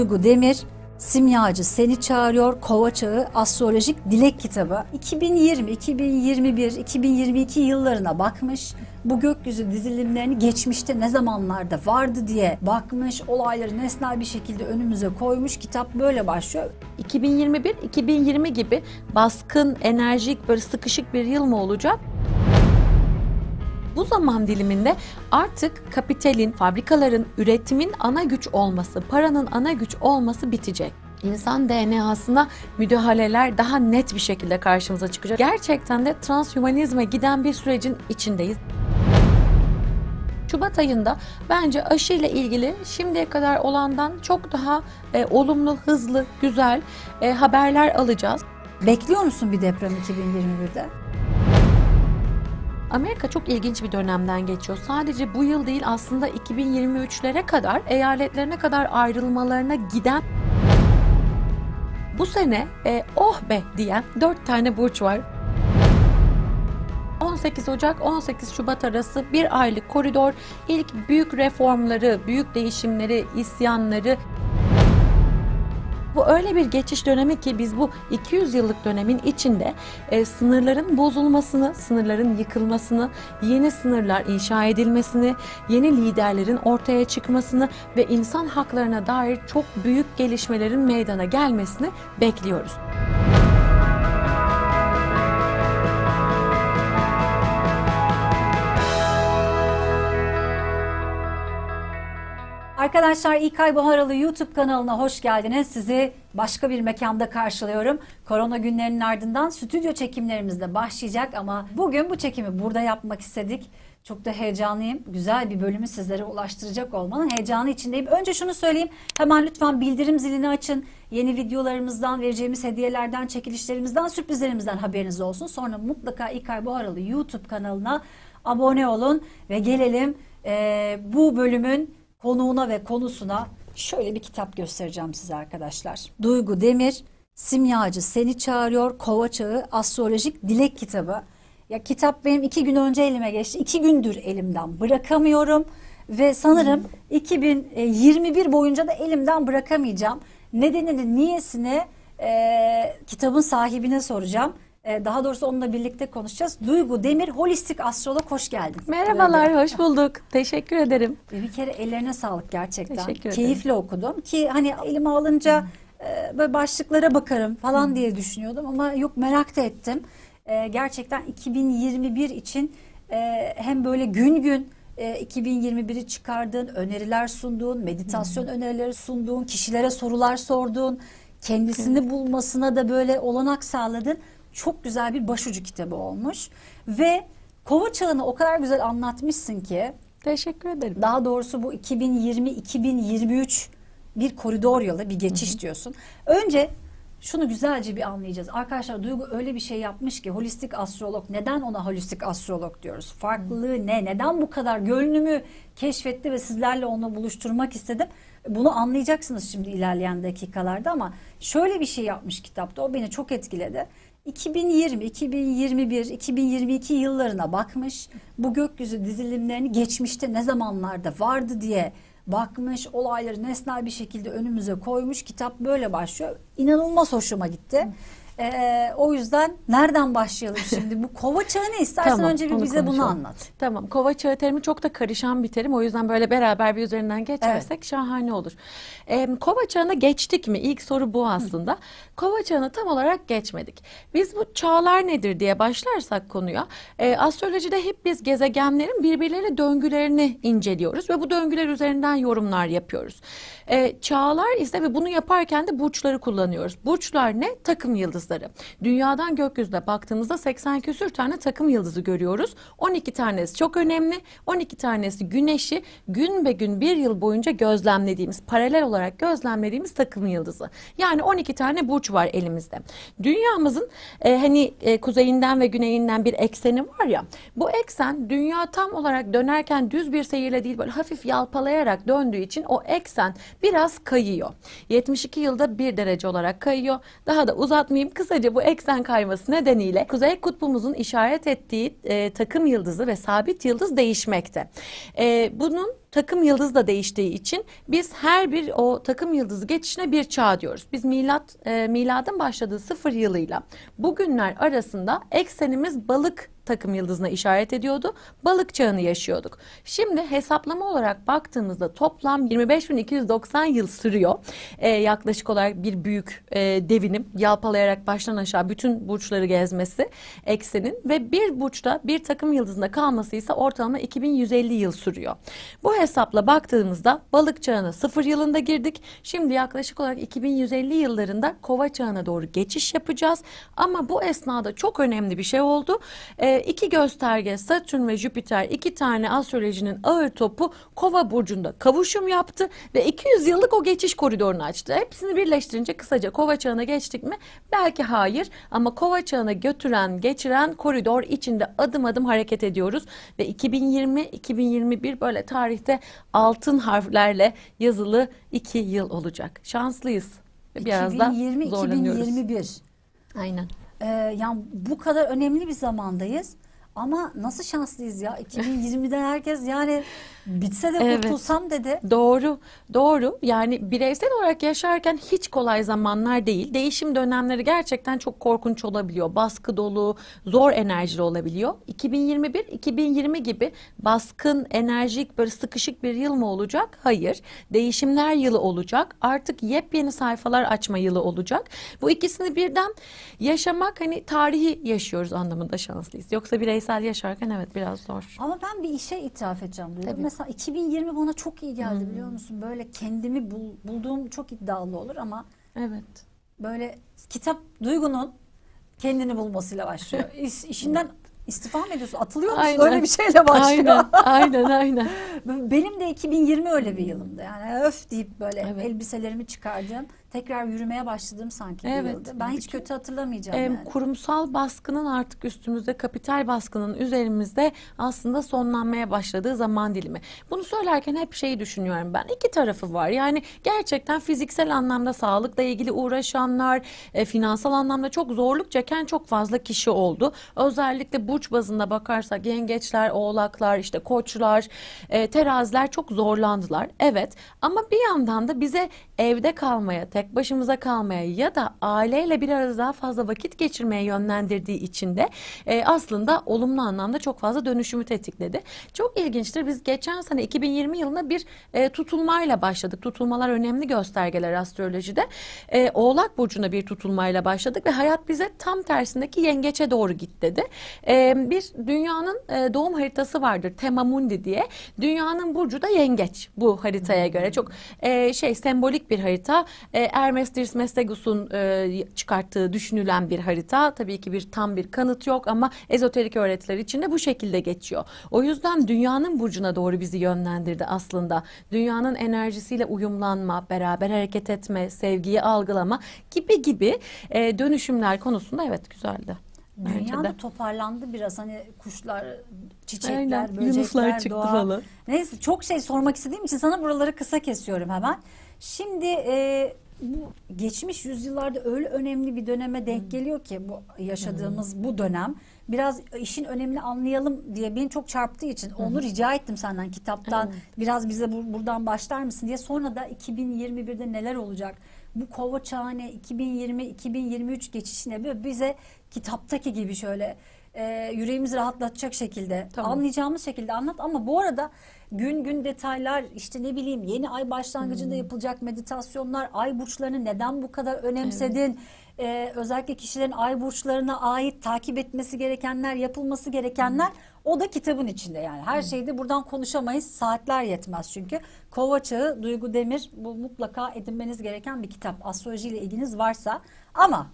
Duygu Demir, Simyacı Seni Çağırıyor, Kova Çağı Astrolojik Dilek Kitabı. 2020, 2021, 2022 yıllarına bakmış. Bu gökyüzü dizilimlerini geçmişte ne zamanlarda vardı diye bakmış. Olayları nesnel bir şekilde önümüze koymuş. Kitap böyle başlıyor. 2021-2020 gibi baskın, enerjik, böyle sıkışık bir yıl mı olacak? Bu zaman diliminde artık kapitalin, fabrikaların, üretimin ana güç olması, paranın ana güç olması bitecek. İnsan DNA'sına müdahaleler daha net bir şekilde karşımıza çıkacak. Gerçekten de transhümanizme giden bir sürecin içindeyiz. Şubat ayında bence aşı ile ilgili şimdiye kadar olandan çok daha e, olumlu, hızlı, güzel e, haberler alacağız. Bekliyor musun bir deprem 2021'de? Amerika çok ilginç bir dönemden geçiyor. Sadece bu yıl değil aslında 2023'lere kadar eyaletlerine kadar ayrılmalarına giden bu sene e, oh be diyen 4 tane burç var. 18 Ocak 18 Şubat arası bir aylık koridor ilk büyük reformları, büyük değişimleri, isyanları bu öyle bir geçiş dönemi ki biz bu 200 yıllık dönemin içinde e, sınırların bozulmasını, sınırların yıkılmasını, yeni sınırlar inşa edilmesini, yeni liderlerin ortaya çıkmasını ve insan haklarına dair çok büyük gelişmelerin meydana gelmesini bekliyoruz. Arkadaşlar İlkay Baharalı YouTube kanalına hoş geldiniz. Sizi başka bir mekanda karşılıyorum. Korona günlerinin ardından stüdyo çekimlerimizle başlayacak ama bugün bu çekimi burada yapmak istedik. Çok da heyecanlıyım. Güzel bir bölümü sizlere ulaştıracak olmanın heyecanı içindeyim. Önce şunu söyleyeyim. Hemen lütfen bildirim zilini açın. Yeni videolarımızdan, vereceğimiz hediyelerden, çekilişlerimizden, sürprizlerimizden haberiniz olsun. Sonra mutlaka İlkay Baharalı YouTube kanalına abone olun ve gelelim e, bu bölümün konuğuna ve konusuna şöyle bir kitap göstereceğim size arkadaşlar. Duygu Demir, Simyacı Seni Çağırıyor, Kova Çağı, Astrolojik Dilek Kitabı. Ya kitap benim iki gün önce elime geçti. İki gündür elimden bırakamıyorum. Ve sanırım 2021 boyunca da elimden bırakamayacağım. Nedenini, niyesini e, kitabın sahibine soracağım. Ee, daha doğrusu onunla birlikte konuşacağız. Duygu Demir, holistik astrolog hoş geldin. Merhabalar, hoş bulduk. Teşekkür ederim. Ee, bir kere ellerine sağlık gerçekten. Teşekkür ederim. Keyifle okudum ki hani elime alınca e, böyle başlıklara bakarım falan Hı. diye düşünüyordum ama yok merak da ettim. E, gerçekten 2021 için e, hem böyle gün gün 2021'i e, çıkardığın, öneriler sunduğun, meditasyon Hı. önerileri sunduğun, kişilere sorular sorduğun, kendisini Hı. bulmasına da böyle olanak sağladın çok güzel bir başucu kitabı olmuş. Ve kova çağını o kadar güzel anlatmışsın ki. Teşekkür ederim. Daha doğrusu bu 2020-2023 bir koridor yolu bir geçiş hı hı. diyorsun. Önce şunu güzelce bir anlayacağız. Arkadaşlar Duygu öyle bir şey yapmış ki holistik astrolog. Neden ona holistik astrolog diyoruz? Farklılığı ne? Neden bu kadar gönlümü keşfetti ve sizlerle onu buluşturmak istedim? Bunu anlayacaksınız şimdi ilerleyen dakikalarda ama şöyle bir şey yapmış kitapta. O beni çok etkiledi. 2020, 2021, 2022 yıllarına bakmış. Bu gökyüzü dizilimlerini geçmişte ne zamanlarda vardı diye bakmış. Olayları nesnel bir şekilde önümüze koymuş. Kitap böyle başlıyor. İnanılmaz hoşuma gitti. Hı. Ee, o yüzden nereden başlayalım şimdi? Bu kova çağı ne? İstersen tamam, önce bir bize konuşalım. bunu anlat. Tamam. Kova çağı terimi çok da karışan bir terim. O yüzden böyle beraber bir üzerinden geçersek evet. şahane olur. Ee, kova çağına geçtik mi? İlk soru bu aslında. Hı. Kova çağına tam olarak geçmedik. Biz bu çağlar nedir diye başlarsak konuya. E, astrolojide hep biz gezegenlerin birbirleriyle döngülerini inceliyoruz. Ve bu döngüler üzerinden yorumlar yapıyoruz. E, çağlar ise ve bunu yaparken de burçları kullanıyoruz. Burçlar ne? Takım yıldız yıldızları. Dünyadan gökyüzüne baktığımızda 80 küsür tane takım yıldızı görüyoruz. 12 tanesi çok önemli. 12 tanesi güneşi gün be gün bir yıl boyunca gözlemlediğimiz, paralel olarak gözlemlediğimiz takım yıldızı. Yani 12 tane burç var elimizde. Dünyamızın e, hani e, kuzeyinden ve güneyinden bir ekseni var ya. Bu eksen dünya tam olarak dönerken düz bir seyirle değil böyle hafif yalpalayarak döndüğü için o eksen biraz kayıyor. 72 yılda bir derece olarak kayıyor. Daha da uzatmayayım kısaca bu eksen kayması nedeniyle Kuzey Kutbumuzun işaret ettiği e, takım yıldızı ve sabit yıldız değişmekte. E, bunun takım yıldız da değiştiği için biz her bir o takım yıldızı geçişine bir çağ diyoruz. Biz milat e, miladın başladığı sıfır yılıyla bugünler arasında eksenimiz balık takım yıldızına işaret ediyordu. Balık çağını yaşıyorduk. Şimdi hesaplama olarak baktığımızda toplam 25.290 yıl sürüyor. Ee, yaklaşık olarak bir büyük e, devinim yalpalayarak baştan aşağı bütün burçları gezmesi eksenin ve bir burçta bir takım yıldızında kalması ise ortalama 2150 yıl sürüyor. Bu hesapla baktığımızda balık çağına 0 yılında girdik. Şimdi yaklaşık olarak 2150 yıllarında kova çağına doğru geçiş yapacağız. Ama bu esnada çok önemli bir şey oldu. Ee, e, iki gösterge Satürn ve Jüpiter iki tane astrolojinin ağır topu Kova burcunda kavuşum yaptı ve 200 yıllık o geçiş koridorunu açtı. Hepsini birleştirince kısaca Kova çağına geçtik mi? Belki hayır ama Kova çağına götüren, geçiren koridor içinde adım adım hareket ediyoruz ve 2020-2021 böyle tarihte altın harflerle yazılı iki yıl olacak. Şanslıyız. Biraz 2020, 2021. Aynen. Ee, yani bu kadar önemli bir zamandayız. Ama nasıl şanslıyız ya 2020'de herkes yani bitse de evet. kurtulsam dedi. Doğru doğru yani bireysel olarak yaşarken hiç kolay zamanlar değil. Değişim dönemleri gerçekten çok korkunç olabiliyor. Baskı dolu zor enerjili olabiliyor. 2021-2020 gibi baskın enerjik böyle sıkışık bir yıl mı olacak? Hayır. Değişimler yılı olacak. Artık yepyeni sayfalar açma yılı olacak. Bu ikisini birden yaşamak hani tarihi yaşıyoruz anlamında şanslıyız. Yoksa bireysel bireysel yaşarken evet biraz zor. Ama ben bir işe itiraf edeceğim. diyorum. Tabii. Mesela 2020 bana çok iyi geldi hmm. biliyor musun? Böyle kendimi bul, bulduğum çok iddialı olur ama evet. Böyle kitap duygunun kendini bulmasıyla başlıyor. İş, işinden istifa mı ediyorsun? Atılıyor musun? Aynen. Öyle bir şeyle başlıyor. Aynen, aynen, aynen. Benim de 2020 öyle bir yılımdı. Yani öf deyip böyle evet. elbiselerimi çıkardım tekrar yürümeye başladım sanki evet, yılda. Ben hiç ki. kötü hatırlamayacağım. E, yani. Kurumsal baskının artık üstümüzde kapital baskının üzerimizde aslında sonlanmaya başladığı zaman dilimi. Bunu söylerken hep şeyi düşünüyorum ben. İki tarafı var. Yani gerçekten fiziksel anlamda sağlıkla ilgili uğraşanlar, e, finansal anlamda çok zorluk çeken çok fazla kişi oldu. Özellikle burç bazında bakarsak yengeçler, oğlaklar, işte koçlar, e, teraziler çok zorlandılar. Evet ama bir yandan da bize evde kalmaya, tek başımıza kalmaya ya da aileyle bir arada daha fazla vakit geçirmeye yönlendirdiği için de e, aslında olumlu anlamda çok fazla dönüşümü tetikledi. Çok ilginçtir. Biz geçen sene 2020 yılında bir e, tutulmayla başladık. Tutulmalar önemli göstergeler astrolojide. E, Oğlak burcuna bir tutulmayla başladık ve hayat bize tam tersindeki yengeçe doğru git dedi. E, bir dünyanın e, doğum haritası vardır. Temamundi diye. Dünyanın burcu da yengeç bu haritaya göre. Çok e, şey sembolik bir harita. E, Hermes Trismegistos'un e, çıkarttığı düşünülen bir harita. Tabii ki bir tam bir kanıt yok ama ezoterik öğretiler içinde bu şekilde geçiyor. O yüzden dünyanın burcuna doğru bizi yönlendirdi aslında. Dünyanın enerjisiyle uyumlanma, beraber hareket etme, sevgiyi algılama gibi gibi e, dönüşümler konusunda evet güzeldi. Dünya da toparlandı biraz hani kuşlar, çiçekler, Aynen. böcekler, Yunuslar çıktı doğa. Falan. Neyse çok şey sormak istediğim için sana buraları kısa kesiyorum hemen. Şimdi e, bu geçmiş yüzyıllarda öyle önemli bir döneme denk hmm. geliyor ki bu yaşadığımız hmm. bu dönem. Biraz işin önemini anlayalım diye beni çok çarptığı için onu hmm. rica ettim senden kitaptan. Biraz bize bu, buradan başlar mısın diye. Sonra da 2021'de neler olacak? Bu kova çağına 2020-2023 geçişine böyle bize kitaptaki gibi şöyle e, yüreğimizi rahatlatacak şekilde tamam. anlayacağımız şekilde anlat. Ama bu arada gün gün detaylar işte ne bileyim yeni ay başlangıcında hmm. yapılacak meditasyonlar, ay burçlarını neden bu kadar önemsedin? Evet. Ee, özellikle kişilerin ay burçlarına ait takip etmesi gerekenler, yapılması gerekenler hmm. o da kitabın içinde yani. Her hmm. şeyde buradan konuşamayız. Saatler yetmez çünkü. Kova Çağı, Duygu Demir bu mutlaka edinmeniz gereken bir kitap. astroloji ile ilginiz varsa ama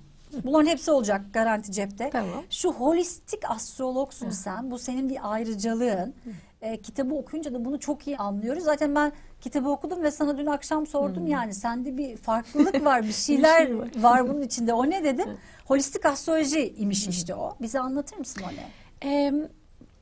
Bunların hepsi olacak garanti cepte. Tamam. Şu holistik astrologsun sen. Bu senin bir ayrıcalığın e, kitabı okuyunca da bunu çok iyi anlıyoruz. Zaten ben kitabı okudum ve sana dün akşam sordum hmm. yani sende bir farklılık var bir şeyler bir şey var. var bunun içinde. O ne dedim? Holistik astroloji imiş işte o. Bize anlatır mısın o ne? Evet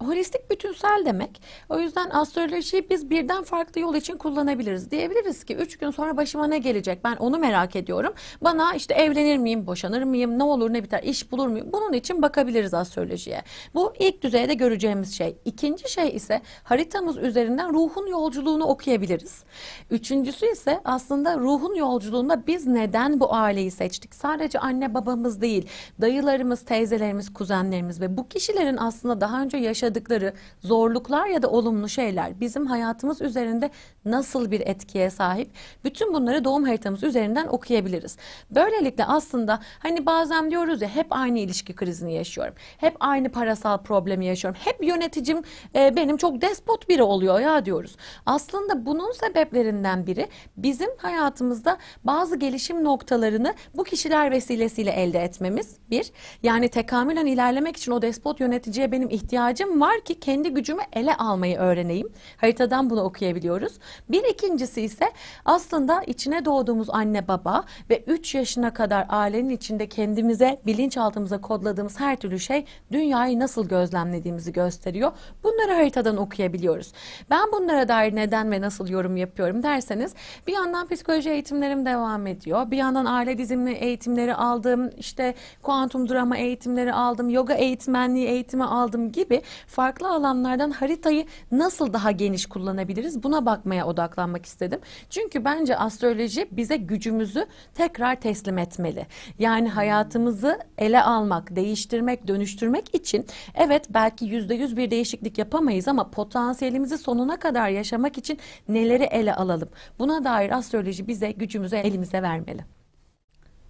holistik bütünsel demek. O yüzden astrolojiyi biz birden farklı yol için kullanabiliriz. Diyebiliriz ki üç gün sonra başıma ne gelecek ben onu merak ediyorum. Bana işte evlenir miyim, boşanır mıyım, ne olur ne biter, iş bulur muyum? Bunun için bakabiliriz astrolojiye. Bu ilk düzeyde göreceğimiz şey. İkinci şey ise haritamız üzerinden ruhun yolculuğunu okuyabiliriz. Üçüncüsü ise aslında ruhun yolculuğunda biz neden bu aileyi seçtik? Sadece anne babamız değil, dayılarımız, teyzelerimiz, kuzenlerimiz ve bu kişilerin aslında daha önce yaşadığı yaşadıkları zorluklar ya da olumlu şeyler bizim hayatımız üzerinde nasıl bir etkiye sahip? Bütün bunları doğum haritamız üzerinden okuyabiliriz. Böylelikle aslında hani bazen diyoruz ya hep aynı ilişki krizini yaşıyorum. Hep aynı parasal problemi yaşıyorum. Hep yöneticim e, benim çok despot biri oluyor ya diyoruz. Aslında bunun sebeplerinden biri bizim hayatımızda bazı gelişim noktalarını bu kişiler vesilesiyle elde etmemiz. Bir, yani tekamülen ilerlemek için o despot yöneticiye benim ihtiyacım var ki kendi gücümü ele almayı öğreneyim. Haritadan bunu okuyabiliyoruz. Bir ikincisi ise aslında içine doğduğumuz anne baba ve 3 yaşına kadar ailenin içinde kendimize bilinçaltımıza kodladığımız her türlü şey dünyayı nasıl gözlemlediğimizi gösteriyor. Bunları haritadan okuyabiliyoruz. Ben bunlara dair neden ve nasıl yorum yapıyorum derseniz bir yandan psikoloji eğitimlerim devam ediyor. Bir yandan aile dizimi eğitimleri aldım. işte kuantum drama eğitimleri aldım. Yoga eğitmenliği eğitimi aldım gibi farklı alanlardan haritayı nasıl daha geniş kullanabiliriz buna bakmaya odaklanmak istedim. Çünkü bence astroloji bize gücümüzü tekrar teslim etmeli. Yani hayatımızı ele almak, değiştirmek, dönüştürmek için evet belki yüzde yüz bir değişiklik yapamayız ama potansiyelimizi sonuna kadar yaşamak için neleri ele alalım? Buna dair astroloji bize gücümüzü elimize vermeli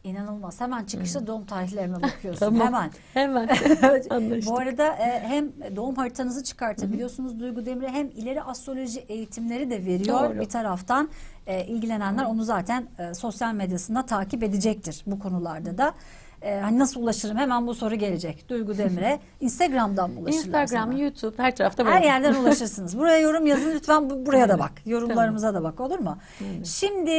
inanılmaz Hemen çıkışta Hı. doğum tarihlerine bakıyorsun. tamam. Hemen. Hemen. Bu arada e, hem doğum haritanızı çıkartabiliyorsunuz Duygu Demir'e hem ileri astroloji eğitimleri de veriyor Doğru. bir taraftan. E, ilgilenenler onu zaten e, sosyal medyasında takip edecektir bu konularda da. Hı. Ee, hani nasıl ulaşırım? Hemen bu soru gelecek. Duygu Demir'e Instagram'dan mı ulaşırlar Instagram, sana? YouTube her tarafta var. Her yerden ulaşırsınız. Buraya yorum yazın lütfen buraya da bak. Yorumlarımıza tamam. da bak olur mu? Şimdi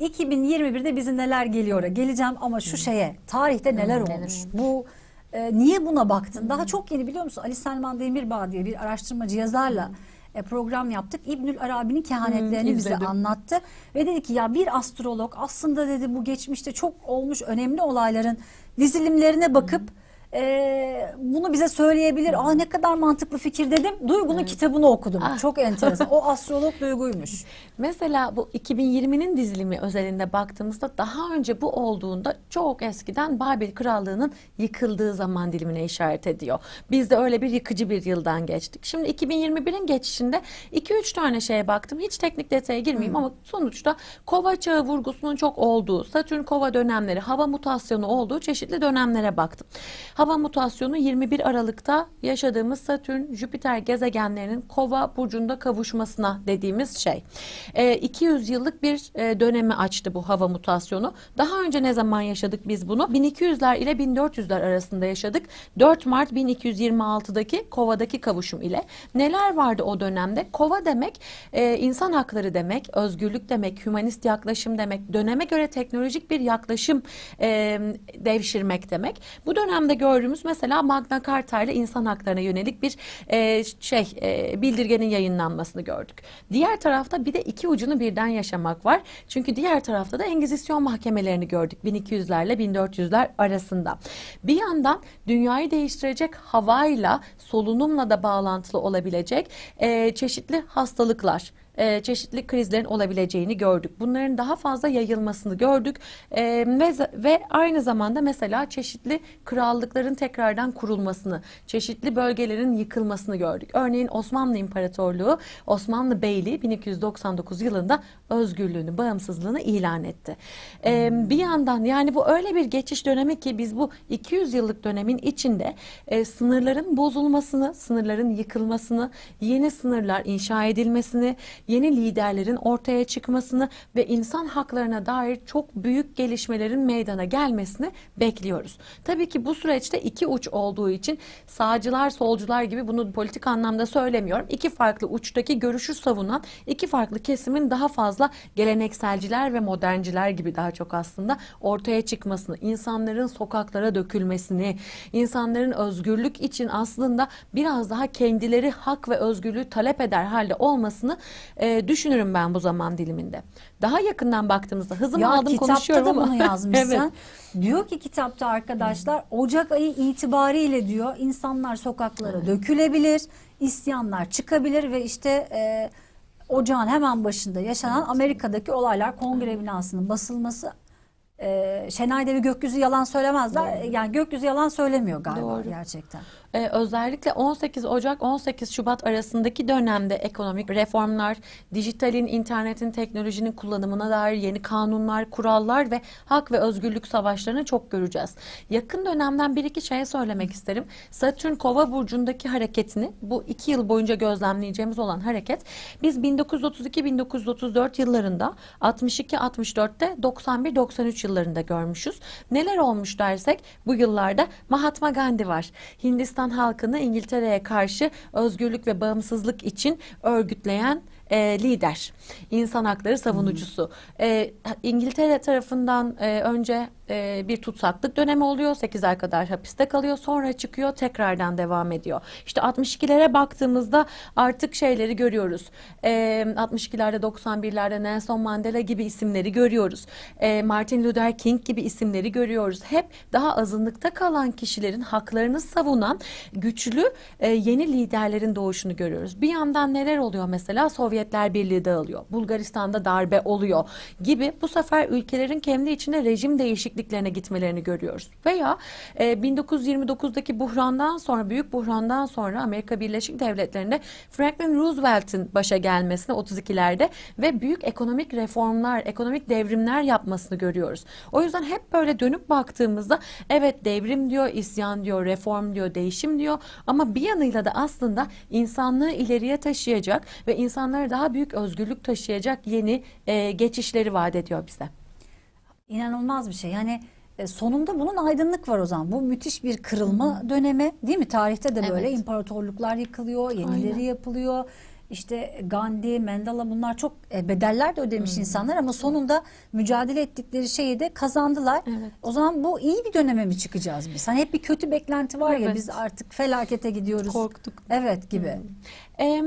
2021'de bizim neler geliyor? Geleceğim ama şu şeye tarihte neler olmuş? Bu e, niye buna baktın? Daha çok yeni biliyor musun? Ali Selman Demirbağ diye bir araştırmacı yazarla e, program yaptık. İbnül Arabi'nin kehanetlerini hmm, bize anlattı. Ve dedi ki ya bir astrolog aslında dedi bu geçmişte çok olmuş önemli olayların dizilimlerine bakıp... Hmm e, bunu bize söyleyebilir. Aa ne kadar mantıklı fikir dedim. Duygu'nun evet. kitabını okudum. Ah. Çok enteresan. O astrolog Duygu'ymuş. Mesela bu 2020'nin dizilimi özelinde baktığımızda daha önce bu olduğunda çok eskiden Babil Krallığı'nın yıkıldığı zaman dilimine işaret ediyor. Biz de öyle bir yıkıcı bir yıldan geçtik. Şimdi 2021'in geçişinde 2-3 tane şeye baktım. Hiç teknik detaya girmeyeyim hmm. ama sonuçta kova çağı vurgusunun çok olduğu, satürn kova dönemleri, hava mutasyonu olduğu çeşitli dönemlere baktım. Hava mutasyonu 21 Aralık'ta yaşadığımız Satürn Jüpiter gezegenlerinin Kova burcunda kavuşmasına dediğimiz şey. E, 200 yıllık bir e, dönemi açtı bu hava mutasyonu. Daha önce ne zaman yaşadık biz bunu? 1200'ler ile 1400'ler arasında yaşadık. 4 Mart 1226'daki Kova'daki kavuşum ile. Neler vardı o dönemde? Kova demek e, insan hakları demek, özgürlük demek, hümanist yaklaşım demek, döneme göre teknolojik bir yaklaşım e, devşirmek demek. Bu dönemde gördüğümüz mesela Magna Carta ile insan haklarına yönelik bir e, şey e, bildirgenin yayınlanmasını gördük. Diğer tarafta bir de iki ucunu birden yaşamak var. Çünkü diğer tarafta da Engizisyon mahkemelerini gördük 1200'lerle 1400'ler arasında. Bir yandan dünyayı değiştirecek havayla solunumla da bağlantılı olabilecek e, çeşitli hastalıklar e, çeşitli krizlerin olabileceğini gördük. Bunların daha fazla yayılmasını gördük e, ve, ve aynı zamanda mesela çeşitli krallıkların tekrardan kurulmasını, çeşitli bölgelerin yıkılmasını gördük. Örneğin Osmanlı İmparatorluğu Osmanlı Beyliği 1299 yılında özgürlüğünü, bağımsızlığını ilan etti. E, hmm. bir yandan yani bu öyle bir geçiş dönemi ki biz bu 200 yıllık dönemin içinde e, sınırların bozulmasını, sınırların yıkılmasını, yeni sınırlar inşa edilmesini, yeni liderlerin ortaya çıkmasını ve insan haklarına dair çok büyük gelişmelerin meydana gelmesini bekliyoruz. Tabii ki bu süreçte iki uç olduğu için sağcılar solcular gibi bunu politik anlamda söylemiyorum. İki farklı uçtaki görüşü savunan iki farklı kesimin daha fazla gelenekselciler ve modernciler gibi daha çok aslında ortaya çıkmasını, insanların sokaklara dökülmesini, insanların özgürlük için aslında biraz daha kendileri hak ve özgürlüğü talep eder halde olmasını e, düşünürüm ben bu zaman diliminde. Daha yakından baktığımızda hızımı ya, aldım konuşuyorum ama. Kitapta da bunu yazmışsın. evet. Diyor ki kitapta arkadaşlar Ocak ayı itibariyle diyor insanlar sokaklara evet. dökülebilir, isyanlar çıkabilir ve işte... E, ocağın hemen başında yaşanan evet. Amerika'daki olaylar kongre evet. binasının basılması e, Şenay Devi gökyüzü yalan söylemezler. Doğru. Yani gökyüzü yalan söylemiyor galiba Doğru. gerçekten e, özellikle 18 Ocak 18 Şubat arasındaki dönemde ekonomik reformlar, dijitalin, internetin, teknolojinin kullanımına dair yeni kanunlar, kurallar ve hak ve özgürlük savaşlarını çok göreceğiz. Yakın dönemden bir iki şey söylemek isterim. Satürn Kova burcundaki hareketini bu iki yıl boyunca gözlemleyeceğimiz olan hareket biz 1932-1934 yıllarında 62-64'te 91-93 yıllarında görmüşüz. Neler olmuş dersek bu yıllarda Mahatma Gandhi var. Hindistan Yunan halkını İngiltere'ye karşı özgürlük ve bağımsızlık için örgütleyen e, lider, insan hakları savunucusu. E, İngiltere tarafından e, önce e, bir tutsaklık dönemi oluyor. sekiz ay kadar hapiste kalıyor. Sonra çıkıyor tekrardan devam ediyor. İşte 62'lere baktığımızda artık şeyleri görüyoruz. E, 62'lerde 91'lerde Nelson Mandela gibi isimleri görüyoruz. E, Martin Luther King gibi isimleri görüyoruz. Hep daha azınlıkta kalan kişilerin haklarını savunan güçlü e, yeni liderlerin doğuşunu görüyoruz. Bir yandan neler oluyor mesela Sovyet Sovyetler Birliği dağılıyor. Bulgaristan'da darbe oluyor gibi bu sefer ülkelerin kendi içinde rejim değişikliklerine gitmelerini görüyoruz. Veya e, 1929'daki buhrandan sonra büyük buhrandan sonra Amerika Birleşik Devletleri'nde Franklin Roosevelt'in başa gelmesine 32'lerde ve büyük ekonomik reformlar, ekonomik devrimler yapmasını görüyoruz. O yüzden hep böyle dönüp baktığımızda evet devrim diyor, isyan diyor, reform diyor, değişim diyor ama bir yanıyla da aslında insanlığı ileriye taşıyacak ve insanlara onlar daha büyük özgürlük taşıyacak yeni e, geçişleri vaat ediyor bize. İnanılmaz bir şey. Yani e, sonunda bunun aydınlık var o zaman. Bu müthiş bir kırılma Hı-hı. dönemi değil mi? Tarihte de böyle evet. imparatorluklar yıkılıyor, yenileri Aynen. yapılıyor. İşte Gandhi, Mandela bunlar çok e, bedeller de ödemiş hmm. insanlar ama sonunda mücadele ettikleri şeyi de kazandılar. Evet. O zaman bu iyi bir döneme mi çıkacağız biz? Hani hep bir kötü beklenti var evet. ya biz artık felakete gidiyoruz. Korktuk. Evet gibi. Hmm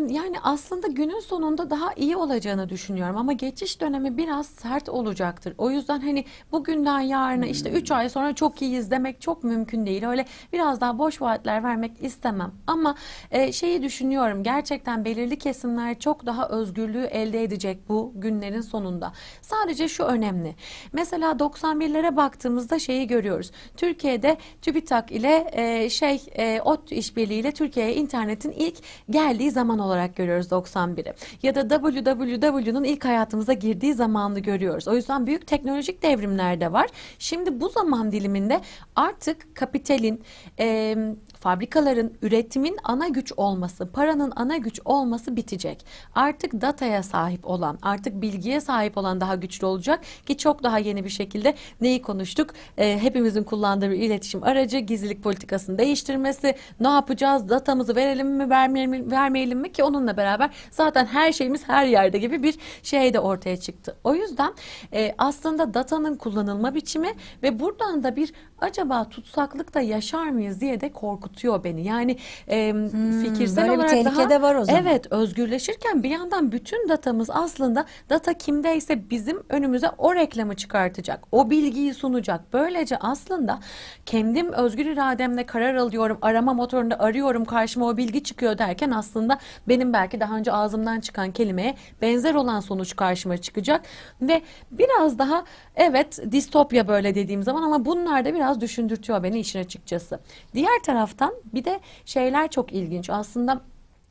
yani aslında günün sonunda daha iyi olacağını düşünüyorum ama geçiş dönemi biraz sert olacaktır. O yüzden hani bugünden yarına işte 3 hmm. ay sonra çok iyiyiz demek çok mümkün değil. Öyle biraz daha boş vaatler vermek istemem. Ama e, şeyi düşünüyorum gerçekten belirli kesimler çok daha özgürlüğü elde edecek bu günlerin sonunda. Sadece şu önemli. Mesela 91'lere baktığımızda şeyi görüyoruz. Türkiye'de TÜBİTAK ile e, şey e, ODTÜ işbirliğiyle Türkiye'ye internetin ilk geldiği zaman zaman olarak görüyoruz 91'i. Ya da www'nun ilk hayatımıza girdiği zamanı görüyoruz. O yüzden büyük teknolojik devrimler de var. Şimdi bu zaman diliminde artık kapitalin e, fabrikaların üretimin ana güç olması, paranın ana güç olması bitecek. Artık dataya sahip olan, artık bilgiye sahip olan daha güçlü olacak ki çok daha yeni bir şekilde neyi konuştuk? E, hepimizin kullandığı bir iletişim aracı, gizlilik politikasını değiştirmesi, ne yapacağız, datamızı verelim mi, vermeyelim mi, vermeyelim mi ki onunla beraber zaten her şeyimiz her yerde gibi bir şey de ortaya çıktı. O yüzden e, aslında datanın kullanılma biçimi ve buradan da bir acaba tutsaklık da yaşar mıyız diye de korku korkutuyor beni. Yani e, hmm, fikirsel böyle olarak bir tehlike daha, var o zaman. Evet özgürleşirken bir yandan bütün datamız aslında data kimdeyse bizim önümüze o reklamı çıkartacak. O bilgiyi sunacak. Böylece aslında kendim özgür irademle karar alıyorum. Arama motorunda arıyorum karşıma o bilgi çıkıyor derken aslında benim belki daha önce ağzımdan çıkan kelimeye benzer olan sonuç karşıma çıkacak. Ve biraz daha evet distopya böyle dediğim zaman ama bunlar da biraz düşündürtüyor beni işin açıkçası. Diğer tarafta taraftan bir de şeyler çok ilginç. Aslında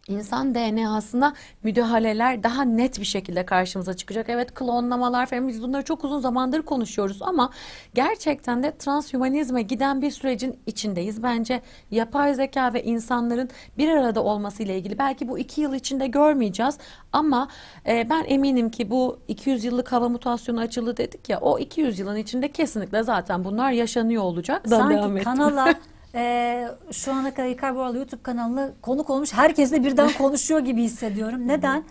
insan DNA'sına müdahaleler daha net bir şekilde karşımıza çıkacak. Evet klonlamalar falan biz bunları çok uzun zamandır konuşuyoruz ama gerçekten de transhümanizme giden bir sürecin içindeyiz. Bence yapay zeka ve insanların bir arada olması ile ilgili belki bu iki yıl içinde görmeyeceğiz ama e, ben eminim ki bu 200 yıllık hava mutasyonu açıldı dedik ya o 200 yılın içinde kesinlikle zaten bunlar yaşanıyor olacak. Ben Sanki kanala Ee, şu ana kadar İlkay Boral YouTube kanalına konuk olmuş herkesle birden konuşuyor gibi hissediyorum. Neden?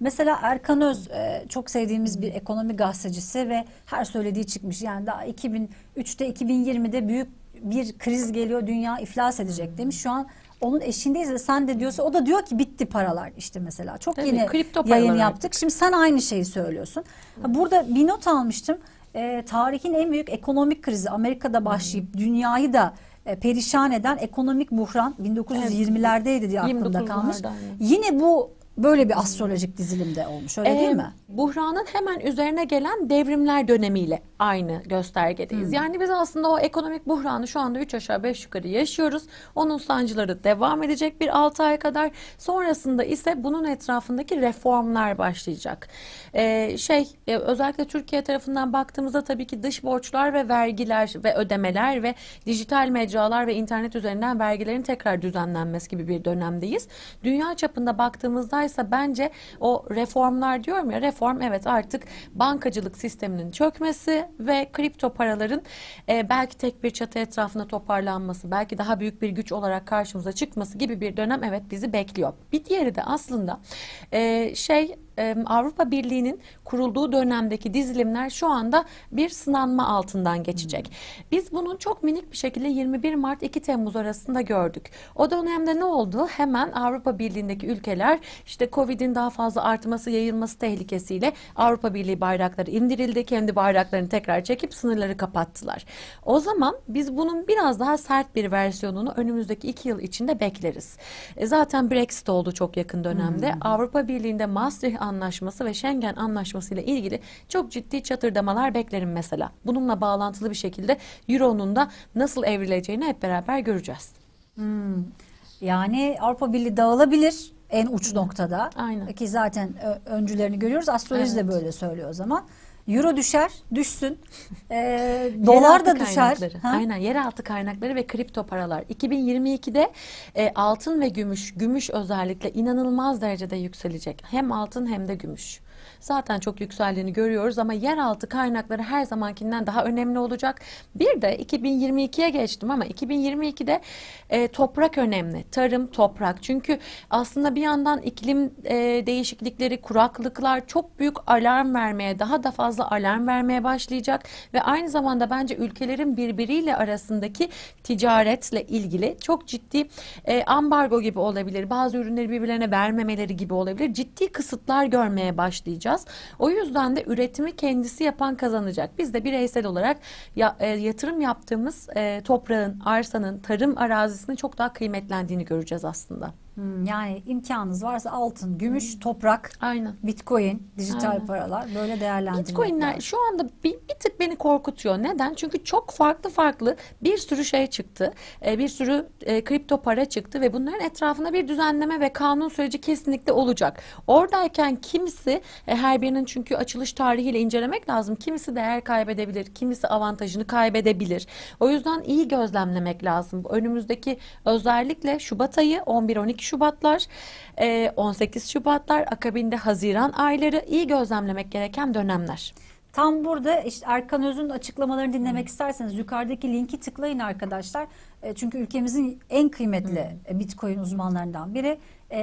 Mesela Erkan Öz e, çok sevdiğimiz bir ekonomi gazetecisi ve her söylediği çıkmış. Yani daha 2003'te 2020'de büyük bir kriz geliyor dünya iflas edecek hmm. demiş. Şu an onun eşindeyiz ve sen de diyorsa o da diyor ki bitti paralar işte mesela. Çok Tabii, yeni kripto yayın yaptık. Şimdi sen aynı şeyi söylüyorsun. Hmm. burada bir not almıştım. E, tarihin en büyük ekonomik krizi Amerika'da başlayıp hmm. dünyayı da e, perişan eden ekonomik buhran 1920'lerdeydi diye aklımda kalmış. Yine bu Böyle bir astrolojik dizilimde olmuş öyle ee, değil mi? Buhranın hemen üzerine gelen devrimler dönemiyle aynı göstergedeyiz. Hmm. Yani biz aslında o ekonomik buhranı şu anda 3 aşağı 5 yukarı yaşıyoruz. Onun sancıları devam edecek bir 6 ay kadar. Sonrasında ise bunun etrafındaki reformlar başlayacak. Ee, şey e, özellikle Türkiye tarafından baktığımızda tabii ki dış borçlar ve vergiler ve ödemeler ve dijital mecralar ve internet üzerinden vergilerin tekrar düzenlenmesi gibi bir dönemdeyiz. Dünya çapında baktığımızda durumdaysa bence o reformlar diyorum ya reform evet artık bankacılık sisteminin çökmesi ve kripto paraların e, belki tek bir çatı etrafında toparlanması, belki daha büyük bir güç olarak karşımıza çıkması gibi bir dönem evet bizi bekliyor. Bir diğeri de aslında e, şey Avrupa Birliği'nin kurulduğu dönemdeki dizilimler şu anda bir sınanma altından geçecek. Biz bunun çok minik bir şekilde 21 Mart 2 Temmuz arasında gördük. O dönemde ne oldu? Hemen Avrupa Birliği'ndeki ülkeler işte Covid'in daha fazla artması, yayılması tehlikesiyle Avrupa Birliği bayrakları indirildi. Kendi bayraklarını tekrar çekip sınırları kapattılar. O zaman biz bunun biraz daha sert bir versiyonunu önümüzdeki iki yıl içinde bekleriz. E zaten Brexit oldu çok yakın dönemde. Hmm. Avrupa Birliği'nde Maastricht Anlaşması ve Schengen Anlaşması ile ilgili çok ciddi çatırdamalar beklerim mesela. Bununla bağlantılı bir şekilde Euro'nun da nasıl evrileceğini hep beraber göreceğiz. Hmm. Yani Avrupa Birliği dağılabilir en uç noktada. Aynen. Ki zaten öncülerini görüyoruz. Astroloji evet. de böyle söylüyor o zaman. Euro düşer, düşsün. E, dolar da düşer. Ha? Aynen yeraltı kaynakları ve kripto paralar. 2022'de e, altın ve gümüş, gümüş özellikle inanılmaz derecede yükselecek. Hem altın hem de gümüş zaten çok yükseldiğini görüyoruz ama yeraltı kaynakları her zamankinden daha önemli olacak. Bir de 2022'ye geçtim ama 2022'de e, toprak önemli. Tarım, toprak. Çünkü aslında bir yandan iklim e, değişiklikleri, kuraklıklar çok büyük alarm vermeye, daha da fazla alarm vermeye başlayacak ve aynı zamanda bence ülkelerin birbiriyle arasındaki ticaretle ilgili çok ciddi e, ambargo gibi olabilir. Bazı ürünleri birbirlerine vermemeleri gibi olabilir. Ciddi kısıtlar görmeye başlayacak yapacağız. O yüzden de üretimi kendisi yapan kazanacak. Biz de bireysel olarak ya, e, yatırım yaptığımız e, toprağın, arsanın, tarım arazisinin çok daha kıymetlendiğini göreceğiz aslında. Hmm, yani imkanınız varsa altın, gümüş, hmm. toprak, Aynen. bitcoin, dijital Aynen. paralar böyle değerlendirmek Bitcoinler lazım. şu anda bir, bir tık beni korkutuyor. Neden? Çünkü çok farklı farklı bir sürü şey çıktı. E, bir sürü e, kripto para çıktı ve bunların etrafında bir düzenleme ve kanun süreci kesinlikle olacak. Oradayken kimisi e, her birinin çünkü açılış tarihiyle incelemek lazım. Kimisi değer kaybedebilir, kimisi avantajını kaybedebilir. O yüzden iyi gözlemlemek lazım. Önümüzdeki özellikle Şubat ayı 11-12 12 Şubatlar, 18 e, Şubatlar, akabinde Haziran ayları iyi gözlemlemek gereken dönemler. Tam burada işte Erkan Öz'ün açıklamalarını dinlemek isterseniz yukarıdaki linki tıklayın arkadaşlar. E, çünkü ülkemizin en kıymetli hmm. Bitcoin uzmanlarından biri.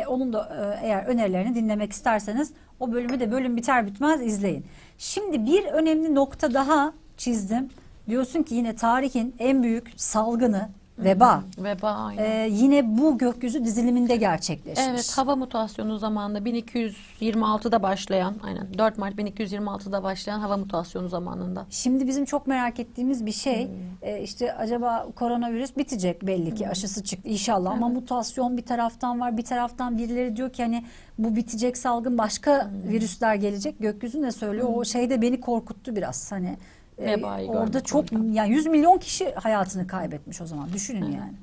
onun da eğer önerilerini dinlemek isterseniz o bölümü de bölüm biter bitmez izleyin. Şimdi bir önemli nokta daha çizdim. Diyorsun ki yine tarihin en büyük salgını Veba. Veba aynı. Ee, yine bu gökyüzü diziliminde gerçekleşmiş. Evet hava mutasyonu zamanında 1226'da başlayan aynen 4 Mart 1226'da başlayan hava mutasyonu zamanında. Şimdi bizim çok merak ettiğimiz bir şey hmm. e, işte acaba koronavirüs bitecek belli ki hmm. aşısı çıktı inşallah evet. ama mutasyon bir taraftan var bir taraftan birileri diyor ki hani bu bitecek salgın başka hmm. virüsler gelecek gökyüzü ne söylüyor hmm. o şey de beni korkuttu biraz hani e, orada çok orada. yani 100 milyon kişi hayatını kaybetmiş o zaman düşünün evet. yani.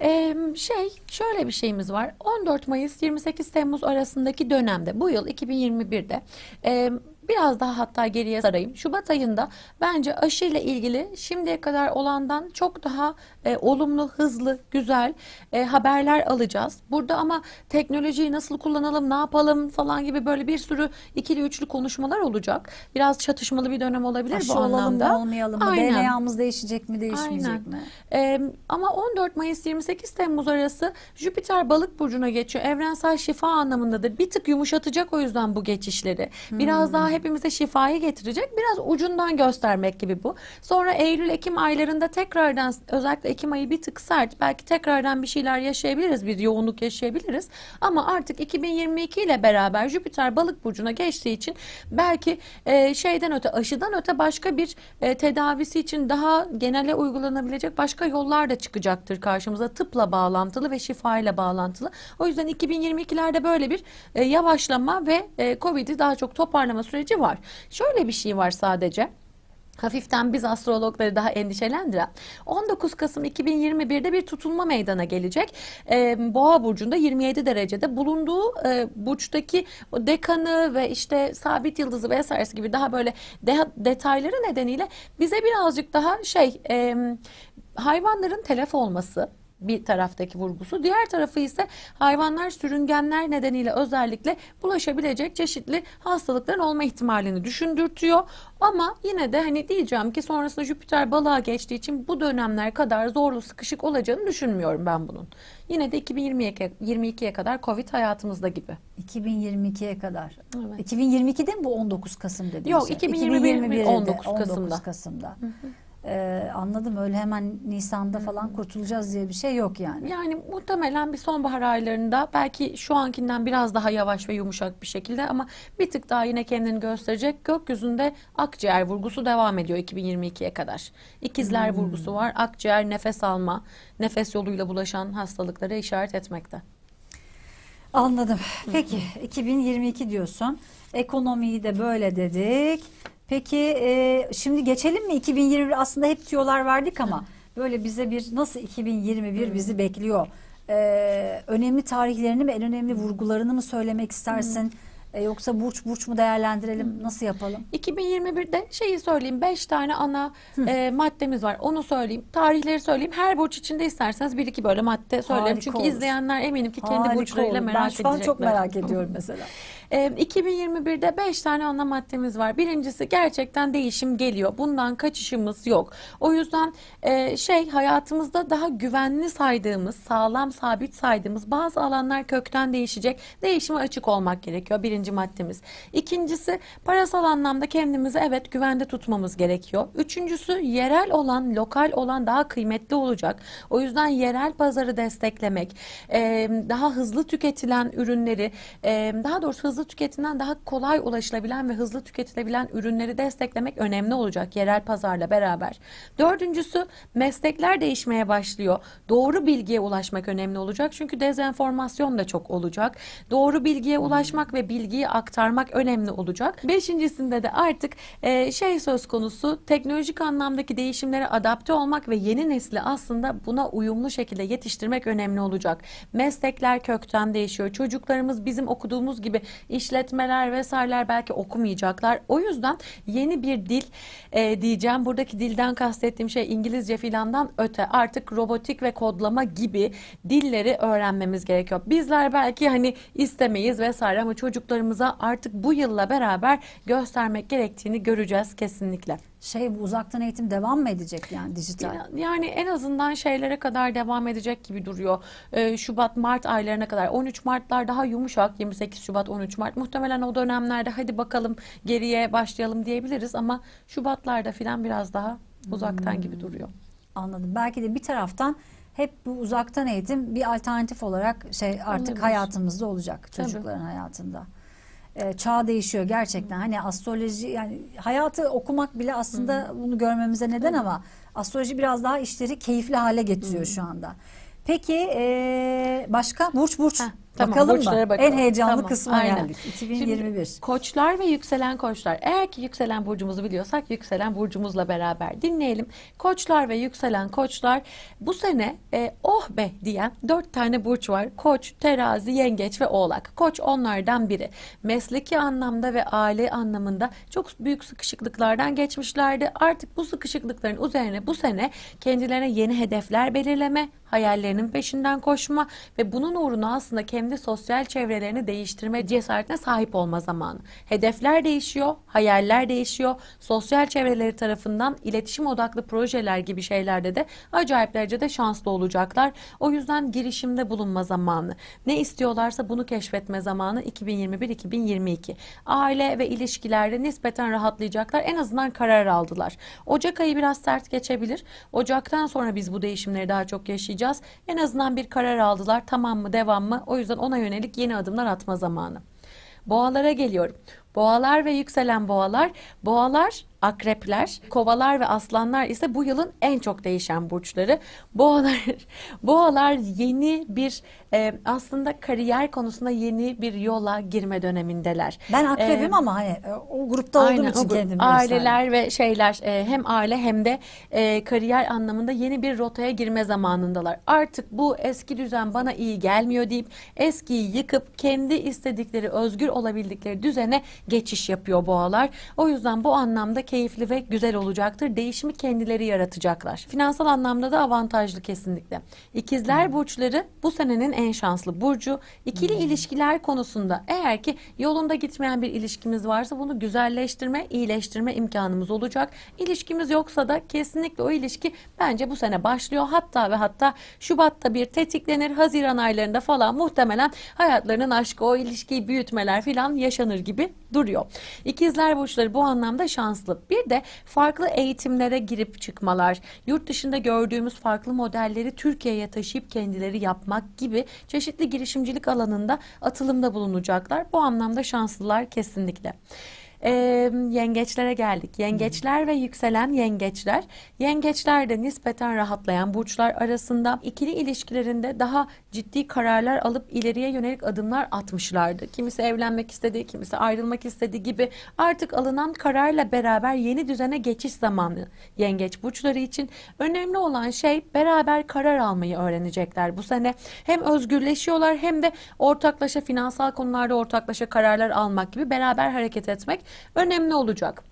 Ee, şey şöyle bir şeyimiz var 14 Mayıs 28 Temmuz arasındaki dönemde bu yıl 2021'de e, Biraz daha hatta geriye sarayım. Şubat ayında bence aşıyla ilgili şimdiye kadar olandan çok daha e, olumlu, hızlı, güzel e, haberler alacağız. Burada ama teknolojiyi nasıl kullanalım, ne yapalım falan gibi böyle bir sürü ikili üçlü konuşmalar olacak. Biraz çatışmalı bir dönem olabilir Aşı bu olalım anlamda. Mı, olmayalım mı? DNA'mız değişecek mi, değişmeyecek Aynen. mi? E, ama 14 Mayıs 28 Temmuz arası Jüpiter Balık burcuna geçiyor. Evrensel şifa anlamındadır. Bir tık yumuşatacak o yüzden bu geçişleri. Biraz hmm. daha hepimize şifayı getirecek. Biraz ucundan göstermek gibi bu. Sonra Eylül-Ekim aylarında tekrardan özellikle Ekim ayı bir tık sert. Belki tekrardan bir şeyler yaşayabiliriz. Bir yoğunluk yaşayabiliriz. Ama artık 2022 ile beraber Jüpiter balık burcuna geçtiği için belki e, şeyden öte aşıdan öte başka bir e, tedavisi için daha genele uygulanabilecek başka yollar da çıkacaktır karşımıza. Tıpla bağlantılı ve şifayla bağlantılı. O yüzden 2022'lerde böyle bir e, yavaşlama ve e, Covid'i daha çok toparlama süreci süreci var. Şöyle bir şey var sadece hafiften biz astrologları daha endişelendiren 19 Kasım 2021'de bir tutulma meydana gelecek. E, Boğa burcunda 27 derecede bulunduğu e, burçtaki o dekanı ve işte sabit yıldızı vesairesi gibi daha böyle de, detayları nedeniyle bize birazcık daha şey e, hayvanların telef olması bir taraftaki vurgusu. Diğer tarafı ise hayvanlar sürüngenler nedeniyle özellikle bulaşabilecek çeşitli hastalıkların olma ihtimalini düşündürtüyor. Ama yine de hani diyeceğim ki sonrasında Jüpiter balığa geçtiği için bu dönemler kadar zorlu sıkışık olacağını düşünmüyorum ben bunun. Yine de 2022'ye kadar Covid hayatımızda gibi. 2022'ye kadar. Evet. 2022'de mi bu 19 Kasım dediniz? Yok 2020, 2021'de 19 Kasım'da. 19 Kasım'da. Hı hı. Ee, anladım öyle hemen Nisan'da falan kurtulacağız diye bir şey yok yani. Yani muhtemelen bir sonbahar aylarında belki şu ankinden biraz daha yavaş ve yumuşak bir şekilde ama bir tık daha yine kendini gösterecek. Gökyüzünde akciğer vurgusu devam ediyor 2022'ye kadar. İkizler hmm. vurgusu var. Akciğer nefes alma, nefes yoluyla bulaşan hastalıklara işaret etmekte. Anladım. Peki 2022 diyorsun. Ekonomiyi de böyle dedik. Peki e, şimdi geçelim mi 2021 aslında hep tüyolar verdik ama böyle bize bir nasıl 2021 bizi bekliyor? E, önemli tarihlerini mi en önemli vurgularını mı söylemek istersin? E, yoksa burç burç mu değerlendirelim nasıl yapalım? 2021'de şeyi söyleyeyim 5 tane ana e, maddemiz var onu söyleyeyim tarihleri söyleyeyim her burç içinde isterseniz bir iki böyle madde söylerim Harika çünkü olur. izleyenler eminim ki kendi burçlarıyla olur. merak ben şu an edecekler. çok merak ediyorum mesela. E, 2021'de 5 tane ana maddemiz var. Birincisi gerçekten değişim geliyor. Bundan kaçışımız yok. O yüzden e, şey hayatımızda daha güvenli saydığımız, sağlam sabit saydığımız bazı alanlar kökten değişecek. Değişime açık olmak gerekiyor birinci maddemiz. İkincisi parasal anlamda kendimizi evet güvende tutmamız gerekiyor. Üçüncüsü yerel olan, lokal olan daha kıymetli olacak. O yüzden yerel pazarı desteklemek, e, daha hızlı tüketilen ürünleri, e, daha doğrusu hızlı hızlı tüketilen daha kolay ulaşılabilen ve hızlı tüketilebilen ürünleri desteklemek önemli olacak yerel pazarla beraber. Dördüncüsü meslekler değişmeye başlıyor. Doğru bilgiye ulaşmak önemli olacak çünkü dezenformasyon da çok olacak. Doğru bilgiye ulaşmak ve bilgiyi aktarmak önemli olacak. Beşincisinde de artık e, şey söz konusu teknolojik anlamdaki değişimlere adapte olmak ve yeni nesli aslında buna uyumlu şekilde yetiştirmek önemli olacak. Meslekler kökten değişiyor. Çocuklarımız bizim okuduğumuz gibi işletmeler vesaireler belki okumayacaklar. O yüzden yeni bir dil e, diyeceğim. Buradaki dilden kastettiğim şey İngilizce filandan öte artık robotik ve kodlama gibi dilleri öğrenmemiz gerekiyor. Bizler belki hani istemeyiz vesaire ama çocuklarımıza artık bu yılla beraber göstermek gerektiğini göreceğiz kesinlikle şey bu uzaktan eğitim devam mı edecek yani dijital? Yani en azından şeylere kadar devam edecek gibi duruyor. Ee, Şubat Mart aylarına kadar 13 Martlar daha yumuşak 28 Şubat 13 Mart muhtemelen o dönemlerde hadi bakalım geriye başlayalım diyebiliriz ama Şubatlarda filan biraz daha uzaktan hmm. gibi duruyor. Anladım. Belki de bir taraftan hep bu uzaktan eğitim bir alternatif olarak şey artık Olabilir. hayatımızda olacak çocukların Tabii. hayatında e, çağ değişiyor gerçekten. Hani astroloji yani hayatı okumak bile aslında Hı. bunu görmemize neden Hı. ama astroloji biraz daha işleri keyifli hale getiriyor Hı. şu anda. Peki e, başka burç burç. Heh. Tamam, bakalım mı? Bakalım. En heyecanlı tamam, kısma aynen. geldik. 2021. Şimdi, koçlar ve yükselen koçlar. Eğer ki yükselen burcumuzu biliyorsak yükselen burcumuzla beraber dinleyelim. Koçlar ve yükselen koçlar bu sene e, oh be diyen dört tane burç var. Koç, terazi, yengeç ve oğlak. Koç onlardan biri. Mesleki anlamda ve aile anlamında çok büyük sıkışıklıklardan geçmişlerdi. Artık bu sıkışıklıkların üzerine bu sene kendilerine yeni hedefler belirleme, hayallerinin peşinden koşma ve bunun uğruna aslında kendilerine kendi sosyal çevrelerini değiştirme cesaretine sahip olma zamanı. Hedefler değişiyor, hayaller değişiyor. Sosyal çevreleri tarafından iletişim odaklı projeler gibi şeylerde de acayip derecede şanslı olacaklar. O yüzden girişimde bulunma zamanı. Ne istiyorlarsa bunu keşfetme zamanı 2021-2022. Aile ve ilişkilerde nispeten rahatlayacaklar. En azından karar aldılar. Ocak ayı biraz sert geçebilir. Ocaktan sonra biz bu değişimleri daha çok yaşayacağız. En azından bir karar aldılar. Tamam mı, devam mı? O yüzden ona yönelik yeni adımlar atma zamanı. Boğalara geliyorum. Boğalar ve yükselen boğalar, boğalar, akrepler, kovalar ve aslanlar ise bu yılın en çok değişen burçları. Boğalar, boğalar yeni bir e, aslında kariyer konusunda yeni bir yola girme dönemindeler. Ben akrebim ee, ama hani e, o grupta olduğum aynen, için kendimi Aileler ve şeyler e, hem aile hem de e, kariyer anlamında yeni bir rotaya girme zamanındalar. Artık bu eski düzen bana iyi gelmiyor deyip eskiyi yıkıp kendi istedikleri özgür olabildikleri düzene geçiş yapıyor boğalar. O yüzden bu anlamda keyifli ve güzel olacaktır. Değişimi kendileri yaratacaklar. Finansal anlamda da avantajlı kesinlikle. İkizler burçları bu senenin en şanslı burcu. İkili ilişkiler konusunda eğer ki yolunda gitmeyen bir ilişkimiz varsa bunu güzelleştirme, iyileştirme imkanımız olacak. İlişkimiz yoksa da kesinlikle o ilişki bence bu sene başlıyor. Hatta ve hatta Şubat'ta bir tetiklenir. Haziran aylarında falan muhtemelen hayatlarının aşkı o ilişkiyi büyütmeler falan yaşanır gibi duruyor. İkizler burçları bu anlamda şanslı. Bir de farklı eğitimlere girip çıkmalar, yurt dışında gördüğümüz farklı modelleri Türkiye'ye taşıyıp kendileri yapmak gibi çeşitli girişimcilik alanında atılımda bulunacaklar. Bu anlamda şanslılar kesinlikle e, yengeçlere geldik. Yengeçler ve yükselen yengeçler. Yengeçler de nispeten rahatlayan burçlar arasında ikili ilişkilerinde daha ciddi kararlar alıp ileriye yönelik adımlar atmışlardı. Kimisi evlenmek istedi, kimisi ayrılmak istedi gibi artık alınan kararla beraber yeni düzene geçiş zamanı yengeç burçları için. Önemli olan şey beraber karar almayı öğrenecekler bu sene. Hem özgürleşiyorlar hem de ortaklaşa finansal konularda ortaklaşa kararlar almak gibi beraber hareket etmek önemli olacak.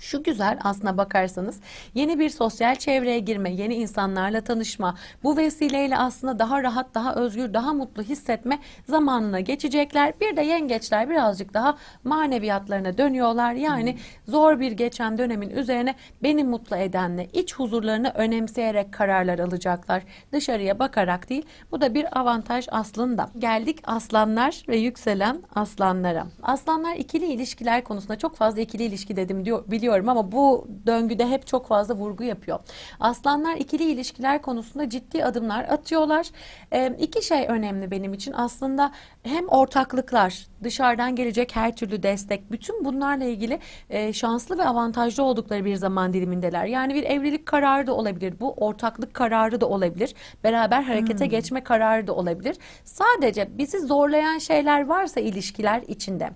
Şu güzel aslına bakarsanız yeni bir sosyal çevreye girme, yeni insanlarla tanışma, bu vesileyle aslında daha rahat, daha özgür, daha mutlu hissetme zamanına geçecekler. Bir de yengeçler birazcık daha maneviyatlarına dönüyorlar. Yani hmm. zor bir geçen dönemin üzerine beni mutlu edenle iç huzurlarını önemseyerek kararlar alacaklar. Dışarıya bakarak değil. Bu da bir avantaj aslında. Geldik aslanlar ve yükselen aslanlara. Aslanlar ikili ilişkiler konusunda çok fazla ikili ilişki dedim diyor biliyorum biliyorum ama bu döngüde hep çok fazla vurgu yapıyor. Aslanlar ikili ilişkiler konusunda ciddi adımlar atıyorlar. E, iki şey önemli benim için aslında hem ortaklıklar dışarıdan gelecek her türlü destek bütün bunlarla ilgili e, şanslı ve avantajlı oldukları bir zaman dilimindeler. Yani bir evlilik kararı da olabilir bu ortaklık kararı da olabilir beraber harekete hmm. geçme kararı da olabilir. Sadece bizi zorlayan şeyler varsa ilişkiler içinde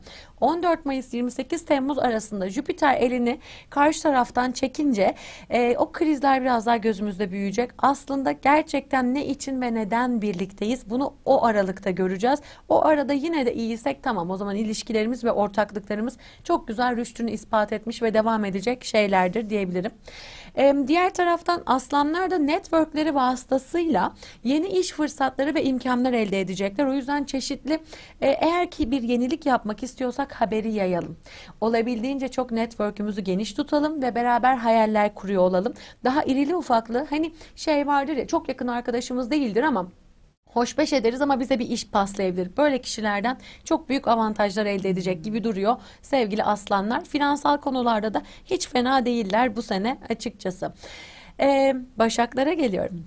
14 Mayıs 28 Temmuz arasında Jüpiter elini karşı taraftan çekince e, o krizler biraz daha gözümüzde büyüyecek. Aslında gerçekten ne için ve neden birlikteyiz bunu o aralıkta göreceğiz. O arada yine de iyiysek tamam o zaman ilişkilerimiz ve ortaklıklarımız çok güzel rüştünü ispat etmiş ve devam edecek şeylerdir diyebilirim. E, diğer taraftan aslanlar da networkleri vasıtasıyla yeni iş fırsatları ve imkanlar elde edecekler. O yüzden çeşitli e, eğer ki bir yenilik yapmak istiyorsak haberi yayalım. Olabildiğince çok network'ümüzü geniş tutalım ve beraber hayaller kuruyor olalım. Daha irili ufaklı hani şey vardır ya çok yakın arkadaşımız değildir ama hoşbeş ederiz ama bize bir iş paslayabilir. Böyle kişilerden çok büyük avantajlar elde edecek gibi duruyor sevgili aslanlar. Finansal konularda da hiç fena değiller bu sene açıkçası. Ee, başaklara geliyorum.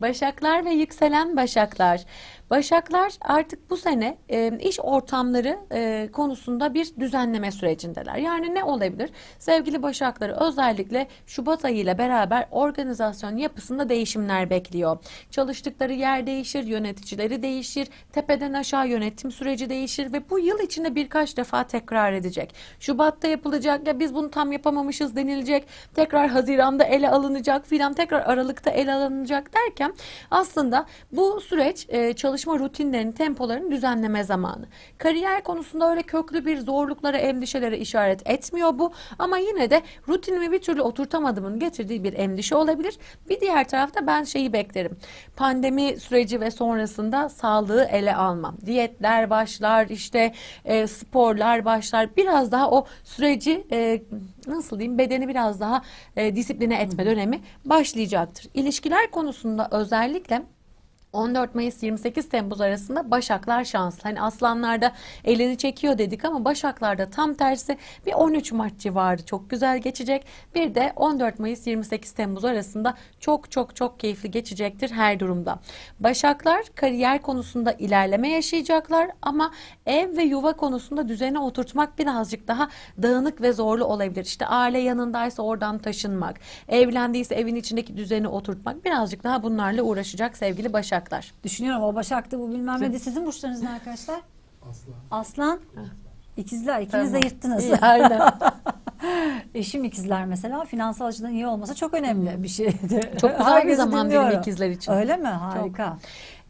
Başaklar ve yükselen başaklar. Başaklar artık bu sene e, iş ortamları e, konusunda bir düzenleme sürecindeler. Yani ne olabilir? Sevgili Başakları özellikle Şubat ayıyla beraber organizasyon yapısında değişimler bekliyor. Çalıştıkları yer değişir, yöneticileri değişir, tepeden aşağı yönetim süreci değişir ve bu yıl içinde birkaç defa tekrar edecek. Şubat'ta yapılacak ya biz bunu tam yapamamışız denilecek. Tekrar Haziran'da ele alınacak filan tekrar Aralık'ta ele alınacak derken aslında bu süreç e, çalış çalışma rutinlerini, tempolarını düzenleme zamanı. Kariyer konusunda öyle köklü bir zorluklara, endişelere işaret etmiyor bu ama yine de rutinimi bir türlü oturtamadığımın getirdiği bir endişe olabilir. Bir diğer tarafta ben şeyi beklerim. Pandemi süreci ve sonrasında sağlığı ele almam. Diyetler başlar, işte e, sporlar başlar. Biraz daha o süreci e, nasıl diyeyim bedeni biraz daha e, disipline etme dönemi başlayacaktır. İlişkiler konusunda özellikle 14 Mayıs 28 Temmuz arasında Başaklar şanslı. Hani aslanlarda elini çekiyor dedik ama Başaklarda tam tersi bir 13 Mart civarı çok güzel geçecek. Bir de 14 Mayıs 28 Temmuz arasında çok çok çok keyifli geçecektir her durumda. Başaklar kariyer konusunda ilerleme yaşayacaklar ama ev ve yuva konusunda düzene oturtmak birazcık daha dağınık ve zorlu olabilir. İşte aile yanındaysa oradan taşınmak, evlendiyse evin içindeki düzeni oturtmak birazcık daha bunlarla uğraşacak sevgili Başak başaklar. Düşünüyorum o başaktı bu bilmem ne de sizin burçlarınız ne arkadaşlar? Aslan. Aslan. İkizler. İkiniz tamam. de yırttınız. İyi, aynen. Eşim ikizler mesela finansal açıdan iyi olmasa çok önemli bir şeydi. Çok güzel bir zaman dilimi ikizler için. Öyle mi? Harika. Çok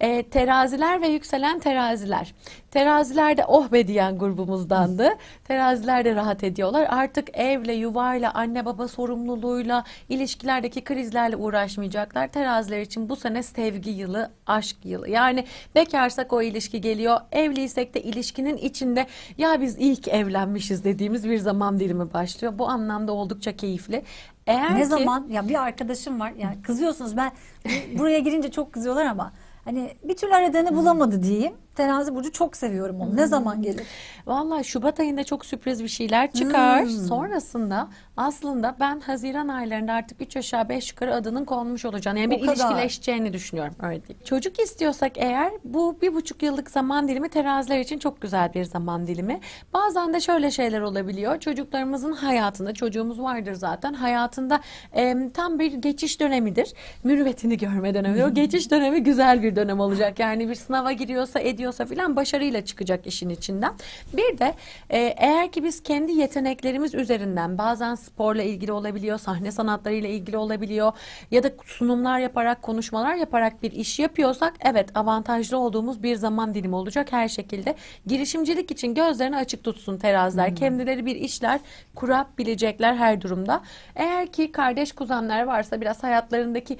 e, teraziler ve yükselen teraziler. Teraziler de oh be diyen grubumuzdandı. Teraziler de rahat ediyorlar. Artık evle, yuvayla, anne baba sorumluluğuyla, ilişkilerdeki krizlerle uğraşmayacaklar. Teraziler için bu sene sevgi yılı, aşk yılı. Yani bekarsak o ilişki geliyor. Evliysek de ilişkinin içinde ya biz ilk evlenmişiz dediğimiz bir zaman dilimi başlıyor. Bu anlamda oldukça keyifli. Eğer ne ki... zaman ya bir arkadaşım var. Yani kızıyorsunuz ben buraya girince çok kızıyorlar ama hani bir türlü aradığını bulamadı diyeyim. Terazi burcu çok seviyorum onu. Ne zaman gelir? Vallahi Şubat ayında çok sürpriz bir şeyler çıkar. Hmm. Sonrasında aslında ben Haziran aylarında artık 3 aşağı 5 yukarı adının konmuş olacağını yani bir kadar. ilişkileşeceğini düşünüyorum öyle değil. Çocuk istiyorsak eğer bu bir buçuk yıllık zaman dilimi teraziler için çok güzel bir zaman dilimi. Bazen de şöyle şeyler olabiliyor. Çocuklarımızın hayatında çocuğumuz vardır zaten hayatında e, tam bir geçiş dönemidir. Mürüvvetini görme dönemi. o geçiş dönemi güzel bir dönem olacak. Yani bir sınava giriyorsa ediyorsa filan başarıyla çıkacak işin içinden. Bir de e, eğer ki biz kendi yeteneklerimiz üzerinden bazen sporla ilgili olabiliyor, sahne sanatlarıyla ilgili olabiliyor ya da sunumlar yaparak, konuşmalar yaparak bir iş yapıyorsak evet avantajlı olduğumuz bir zaman dilimi olacak her şekilde. Girişimcilik için gözlerini açık tutsun teraziler. Hmm. Kendileri bir işler kurabilecekler her durumda. Eğer ki kardeş kuzenler varsa biraz hayatlarındaki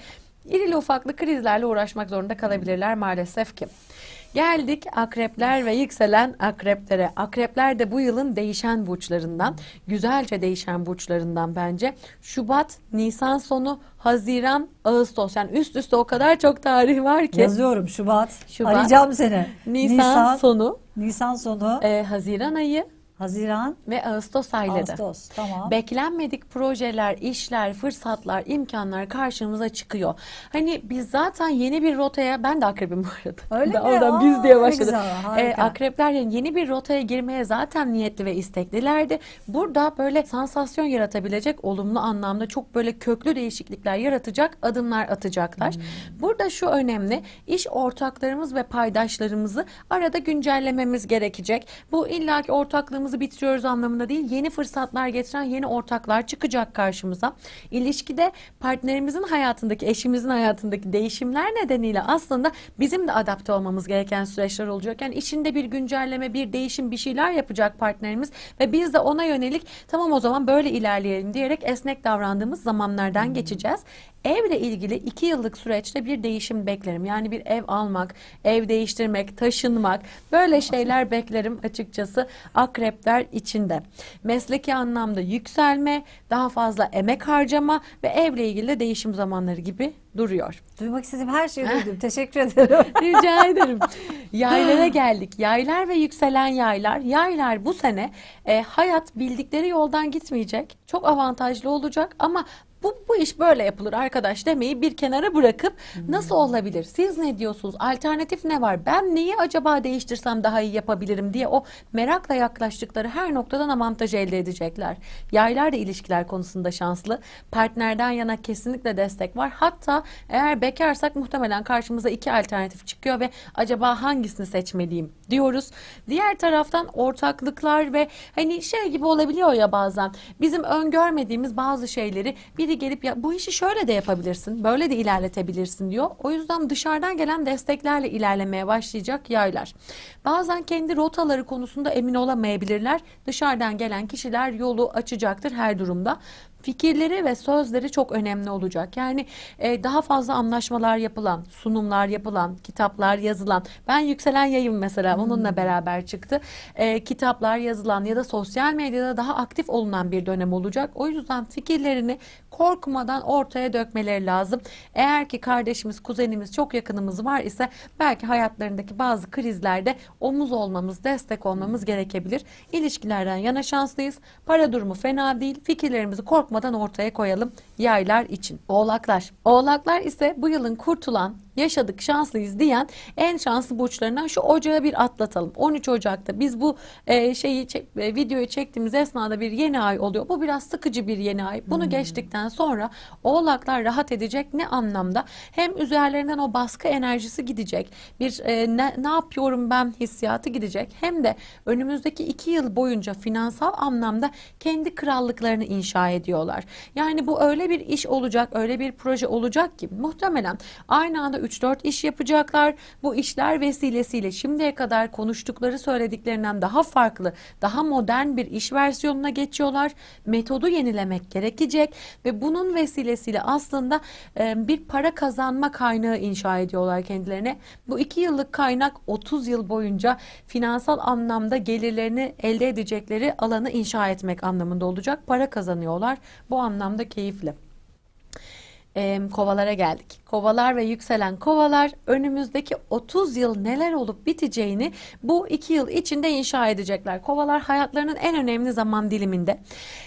irili ufaklı krizlerle uğraşmak zorunda kalabilirler maalesef ki. Geldik akrepler ve yükselen akreplere. Akrepler de bu yılın değişen burçlarından, güzelce değişen burçlarından bence. Şubat, Nisan sonu, Haziran, Ağustos. Yani üst üste o kadar çok tarih var ki. Yazıyorum Şubat. Şubat. Arayacağım seni. Nisan, Nisan sonu. Nisan sonu. E, Haziran ayı. Haziran ve Ağustos ayları. Ağustos tamam. Beklenmedik projeler, işler, fırsatlar, imkanlar karşımıza çıkıyor. Hani biz zaten yeni bir rotaya ben de akrebim bu arada. Öyle da mi? Oradan Aa, biz diye başladı. Güzel, ee, akrepler yeni bir rotaya girmeye zaten niyetli ve isteklilerdi. Burada böyle sansasyon yaratabilecek olumlu anlamda çok böyle köklü değişiklikler yaratacak adımlar atacaklar. Hmm. Burada şu önemli. iş ortaklarımız ve paydaşlarımızı arada güncellememiz gerekecek. Bu illaki ortaklığımız hayatımızı bitiriyoruz anlamında değil. Yeni fırsatlar getiren yeni ortaklar çıkacak karşımıza. İlişkide partnerimizin hayatındaki, eşimizin hayatındaki değişimler nedeniyle aslında bizim de adapte olmamız gereken süreçler olacak. Yani içinde bir güncelleme, bir değişim, bir şeyler yapacak partnerimiz ve biz de ona yönelik tamam o zaman böyle ilerleyelim diyerek esnek davrandığımız zamanlardan hmm. geçeceğiz. Evle ilgili iki yıllık süreçte bir değişim beklerim. Yani bir ev almak, ev değiştirmek, taşınmak böyle şeyler beklerim açıkçası. Akrep sebepler içinde. Mesleki anlamda yükselme, daha fazla emek harcama ve evle ilgili de değişim zamanları gibi duruyor. Duymak istediğim her şeyi ah. duydum. Teşekkür ederim. Rica ederim. Yaylara geldik. Yaylar ve yükselen yaylar. Yaylar bu sene e, hayat bildikleri yoldan gitmeyecek. Çok avantajlı olacak ama bu, bu iş böyle yapılır arkadaş demeyi bir kenara bırakıp hmm. nasıl olabilir? Siz ne diyorsunuz? Alternatif ne var? Ben neyi acaba değiştirsem daha iyi yapabilirim diye o merakla yaklaştıkları her noktadan avantaj elde edecekler. Yaylar da ilişkiler konusunda şanslı. Partnerden yana kesinlikle destek var. Hatta eğer bekarsak muhtemelen karşımıza iki alternatif çıkıyor ve acaba hangisini seçmeliyim diyoruz. Diğer taraftan ortaklıklar ve hani şey gibi olabiliyor ya bazen. Bizim öngörmediğimiz bazı şeyleri bir biri gelip ya bu işi şöyle de yapabilirsin, böyle de ilerletebilirsin diyor. O yüzden dışarıdan gelen desteklerle ilerlemeye başlayacak yaylar. Bazen kendi rotaları konusunda emin olamayabilirler. Dışarıdan gelen kişiler yolu açacaktır her durumda fikirleri ve sözleri çok önemli olacak. Yani e, daha fazla anlaşmalar yapılan, sunumlar yapılan, kitaplar yazılan. Ben yükselen yayın mesela hmm. onunla beraber çıktı. E, kitaplar yazılan ya da sosyal medyada daha aktif olunan bir dönem olacak. O yüzden fikirlerini korkmadan ortaya dökmeleri lazım. Eğer ki kardeşimiz, kuzenimiz, çok yakınımız var ise belki hayatlarındaki bazı krizlerde omuz olmamız, destek olmamız gerekebilir. İlişkilerden yana şanslıyız. Para durumu fena değil. Fikirlerimizi korkmadan ortaya koyalım yaylar için. Oğlaklar. Oğlaklar ise bu yılın kurtulan yaşadık şanslıyız diyen en şanslı burçlarından şu ocağı bir atlatalım. 13 Ocak'ta biz bu e, şeyi çek, e, videoyu çektiğimiz esnada bir yeni ay oluyor. Bu biraz sıkıcı bir yeni ay. Bunu hmm. geçtikten geçtikten sonra oğlaklar rahat edecek ne anlamda? Hem üzerlerinden o baskı enerjisi gidecek. Bir e, ne, ne yapıyorum ben hissiyatı gidecek. Hem de önümüzdeki iki yıl boyunca finansal anlamda kendi krallıklarını inşa ediyorlar. Yani bu öyle bir iş olacak, öyle bir proje olacak ki muhtemelen aynı anda 3-4 iş yapacaklar. Bu işler vesilesiyle şimdiye kadar konuştukları söylediklerinden daha farklı, daha modern bir iş versiyonuna geçiyorlar. Metodu yenilemek gerekecek ve ve bunun vesilesiyle aslında e, bir para kazanma kaynağı inşa ediyorlar kendilerine. Bu iki yıllık kaynak 30 yıl boyunca finansal anlamda gelirlerini elde edecekleri alanı inşa etmek anlamında olacak. Para kazanıyorlar. Bu anlamda keyifli e, kovalara geldik. Kovalar ve yükselen kovalar önümüzdeki 30 yıl neler olup biteceğini bu 2 yıl içinde inşa edecekler. Kovalar hayatlarının en önemli zaman diliminde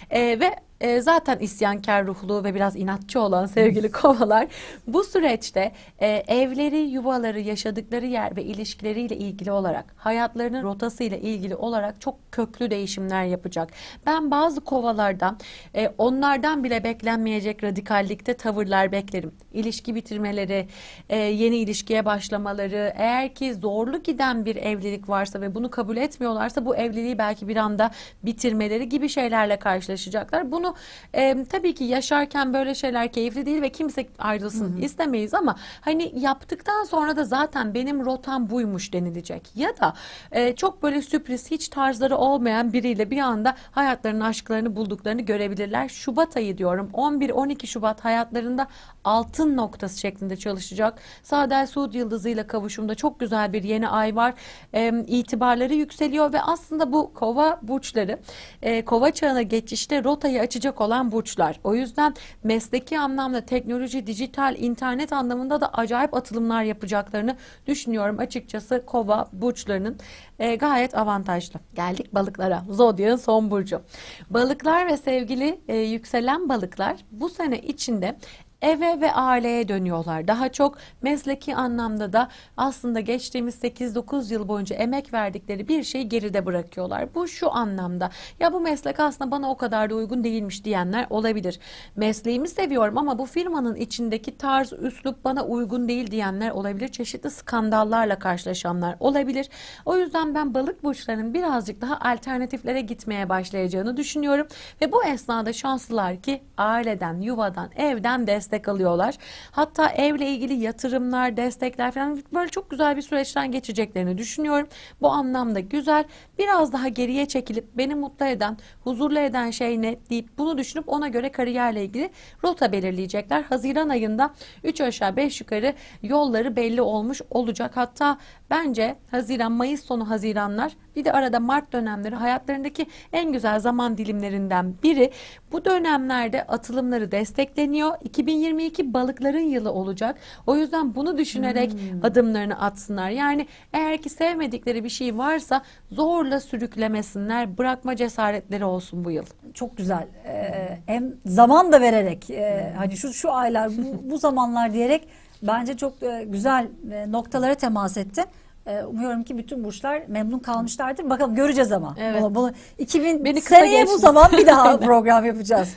e, ve e, zaten isyankar ruhlu ve biraz inatçı olan sevgili kovalar bu süreçte e, evleri, yuvaları, yaşadıkları yer ve ilişkileriyle ilgili olarak hayatlarının rotasıyla ilgili olarak çok köklü değişimler yapacak. Ben bazı kovalardan e, onlardan bile beklenmeyecek radikallikte tavırlar beklerim. İlişki bitirmeleri, e, yeni ilişkiye başlamaları, eğer ki zorlu giden bir evlilik varsa ve bunu kabul etmiyorlarsa bu evliliği belki bir anda bitirmeleri gibi şeylerle karşılaşacaklar. Bunu e, tabii ki yaşarken böyle şeyler keyifli değil ve kimse ayrılsın Hı-hı. istemeyiz ama hani yaptıktan sonra da zaten benim rotam buymuş denilecek. Ya da e, çok böyle sürpriz hiç tarzları olmayan biriyle bir anda hayatlarının aşklarını bulduklarını görebilirler. Şubat ayı diyorum 11-12 Şubat hayatlarında altın noktası şeklinde çalışacak. Sadel Suud Yıldız'ıyla kavuşumda çok güzel bir yeni ay var. E, itibarları yükseliyor ve aslında bu kova burçları e, kova çağına geçişte rotayı açacak çalışacak olan burçlar. O yüzden mesleki anlamda teknoloji, dijital, internet anlamında da acayip atılımlar yapacaklarını düşünüyorum. Açıkçası kova burçlarının e, gayet avantajlı. Geldik balıklara. Zodya'nın son burcu. Balıklar ve sevgili e, yükselen balıklar bu sene içinde eve ve aileye dönüyorlar. Daha çok mesleki anlamda da aslında geçtiğimiz 8-9 yıl boyunca emek verdikleri bir şeyi geride bırakıyorlar. Bu şu anlamda ya bu meslek aslında bana o kadar da uygun değilmiş diyenler olabilir. Mesleğimi seviyorum ama bu firmanın içindeki tarz, üslup bana uygun değil diyenler olabilir. Çeşitli skandallarla karşılaşanlar olabilir. O yüzden ben balık burçlarının birazcık daha alternatiflere gitmeye başlayacağını düşünüyorum. Ve bu esnada şanslılar ki aileden, yuvadan, evden destek destek alıyorlar. Hatta evle ilgili yatırımlar, destekler falan böyle çok güzel bir süreçten geçeceklerini düşünüyorum. Bu anlamda güzel. Biraz daha geriye çekilip beni mutlu eden, huzurlu eden şey ne deyip bunu düşünüp ona göre kariyerle ilgili rota belirleyecekler. Haziran ayında 3 aşağı 5 yukarı yolları belli olmuş olacak. Hatta Bence Haziran, Mayıs sonu Haziranlar bir de arada Mart dönemleri hayatlarındaki en güzel zaman dilimlerinden biri. Bu dönemlerde atılımları destekleniyor. 2022 balıkların yılı olacak. O yüzden bunu düşünerek hmm. adımlarını atsınlar. Yani eğer ki sevmedikleri bir şey varsa zorla sürüklemesinler. Bırakma cesaretleri olsun bu yıl. Çok güzel. Ee, hem zaman da vererek e, hani şu şu aylar bu, bu zamanlar diyerek Bence çok e, güzel e, noktalara temas etti. E, umuyorum ki bütün burçlar memnun kalmışlardır. Bakalım göreceğiz ama. Evet. Bunu, bunu 2000 Beni seneye geçmiş. bu zaman bir daha program yapacağız.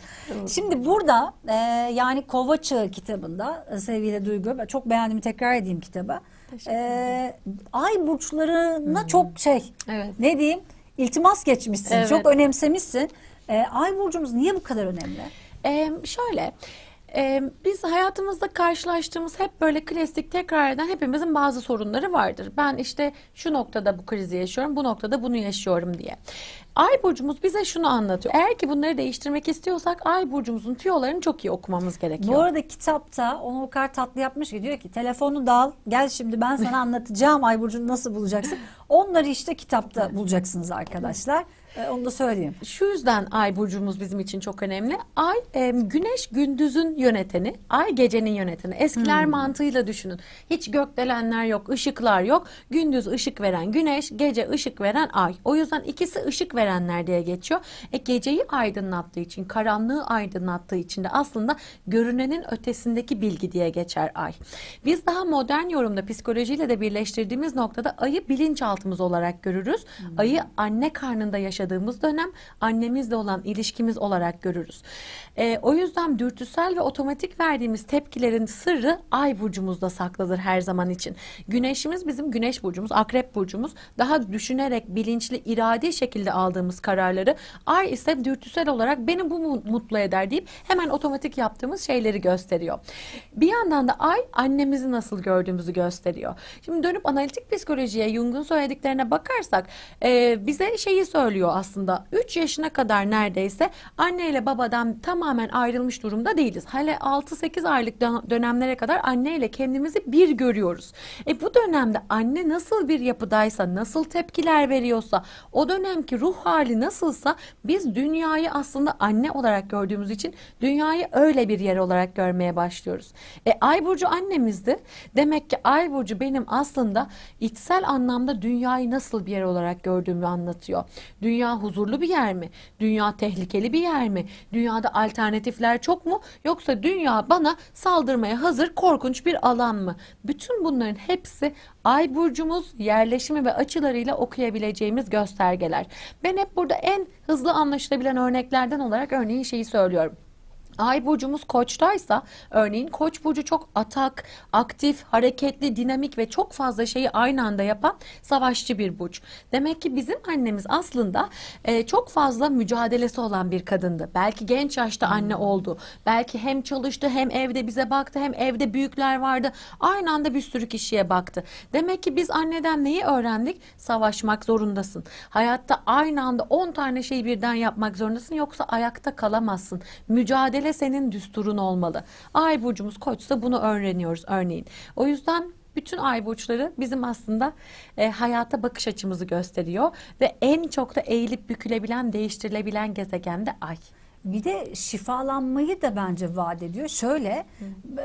Şimdi burada e, yani Kovaçı kitabında sevgili Duygu çok beğendiğimi tekrar edeyim kitabı. E, ay burçlarına hmm. çok şey evet. ne diyeyim iltimas geçmişsin. Evet. Çok önemsemişsin. E, ay burcumuz niye bu kadar önemli? E, şöyle ee, biz hayatımızda karşılaştığımız hep böyle klasik tekrar eden hepimizin bazı sorunları vardır. Ben işte şu noktada bu krizi yaşıyorum, bu noktada bunu yaşıyorum diye. Ay burcumuz bize şunu anlatıyor. Eğer ki bunları değiştirmek istiyorsak ay burcumuzun tüyolarını çok iyi okumamız gerekiyor. Bu arada kitapta onu o kadar tatlı yapmış ki diyor ki telefonu da al gel şimdi ben sana anlatacağım ay burcunu nasıl bulacaksın. Onları işte kitapta bulacaksınız arkadaşlar. E, onu da söyleyeyim. Şu yüzden ay burcumuz bizim için çok önemli. Ay e, güneş gündüzün yöneteni, ay gecenin yöneteni. Eskiler hmm. mantığıyla düşünün. Hiç gökdelenler yok, ışıklar yok. Gündüz ışık veren güneş, gece ışık veren ay. O yüzden ikisi ışık verenler diye geçiyor. E, geceyi aydınlattığı için, karanlığı aydınlattığı için de aslında görünenin ötesindeki bilgi diye geçer ay. Biz daha modern yorumda psikolojiyle de birleştirdiğimiz noktada ayı bilinçaltımız olarak görürüz. Hmm. Ayı anne karnında yaşadığımız yaşadığımız dönem annemizle olan ilişkimiz olarak görürüz. E, o yüzden dürtüsel ve otomatik verdiğimiz tepkilerin sırrı ay burcumuzda saklıdır her zaman için. Güneşimiz bizim güneş burcumuz, akrep burcumuz. Daha düşünerek, bilinçli, iradi şekilde aldığımız kararları ay ise dürtüsel olarak beni bu mutlu eder deyip hemen otomatik yaptığımız şeyleri gösteriyor. Bir yandan da ay annemizi nasıl gördüğümüzü gösteriyor. Şimdi dönüp analitik psikolojiye Jung'un söylediklerine bakarsak e, bize şeyi söylüyor aslında 3 yaşına kadar neredeyse anne ile babadan tamamen ayrılmış durumda değiliz. Hele 6-8 aylık dönemlere kadar anne ile kendimizi bir görüyoruz. E bu dönemde anne nasıl bir yapıdaysa, nasıl tepkiler veriyorsa, o dönemki ruh hali nasılsa biz dünyayı aslında anne olarak gördüğümüz için dünyayı öyle bir yer olarak görmeye başlıyoruz. E ay burcu annemizdi. Demek ki ay burcu benim aslında içsel anlamda dünyayı nasıl bir yer olarak gördüğümü anlatıyor. Dünya Dünya huzurlu bir yer mi? Dünya tehlikeli bir yer mi? Dünyada alternatifler çok mu? Yoksa dünya bana saldırmaya hazır korkunç bir alan mı? Bütün bunların hepsi ay burcumuz yerleşimi ve açılarıyla okuyabileceğimiz göstergeler. Ben hep burada en hızlı anlaşılabilen örneklerden olarak örneğin şeyi söylüyorum. Ay burcumuz koçtaysa örneğin koç burcu çok atak, aktif, hareketli, dinamik ve çok fazla şeyi aynı anda yapan savaşçı bir burç. Demek ki bizim annemiz aslında e, çok fazla mücadelesi olan bir kadındı. Belki genç yaşta anne hmm. oldu. Belki hem çalıştı hem evde bize baktı hem evde büyükler vardı. Aynı anda bir sürü kişiye baktı. Demek ki biz anneden neyi öğrendik? Savaşmak zorundasın. Hayatta aynı anda 10 tane şeyi birden yapmak zorundasın yoksa ayakta kalamazsın. Mücadele Böyle senin düsturun olmalı. Ay burcumuz koçsa bunu öğreniyoruz örneğin. O yüzden bütün ay burçları bizim aslında e, hayata bakış açımızı gösteriyor ve en çok da eğilip bükülebilen, değiştirilebilen gezegen de ay. Bir de şifalanmayı da bence vaat ediyor. Şöyle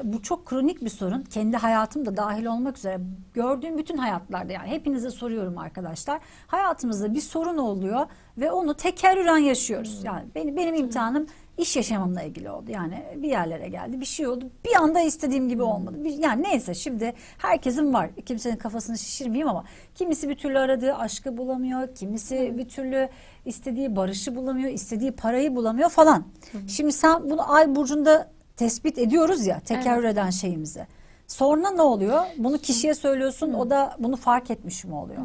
bu çok kronik bir sorun. Kendi hayatım da dahil olmak üzere gördüğüm bütün hayatlarda yani hepinize soruyorum arkadaşlar. Hayatımızda bir sorun oluyor ve onu tekerrüren yaşıyoruz. Yani benim benim imtihanım iş yaşamımla ilgili oldu. Yani bir yerlere geldi, bir şey oldu. Bir anda istediğim gibi hmm. olmadı. Bir, yani neyse şimdi herkesin var. Kimsenin kafasını şişirmeyeyim ama kimisi bir türlü aradığı aşkı bulamıyor, kimisi hmm. bir türlü istediği barışı bulamıyor, istediği parayı bulamıyor falan. hı. Hmm. Şimdi sen bunu ay burcunda tespit ediyoruz ya tekerrür evet. eden şeyimizi. Sonra ne oluyor? Bunu kişiye söylüyorsun o da bunu fark etmiş mi oluyor?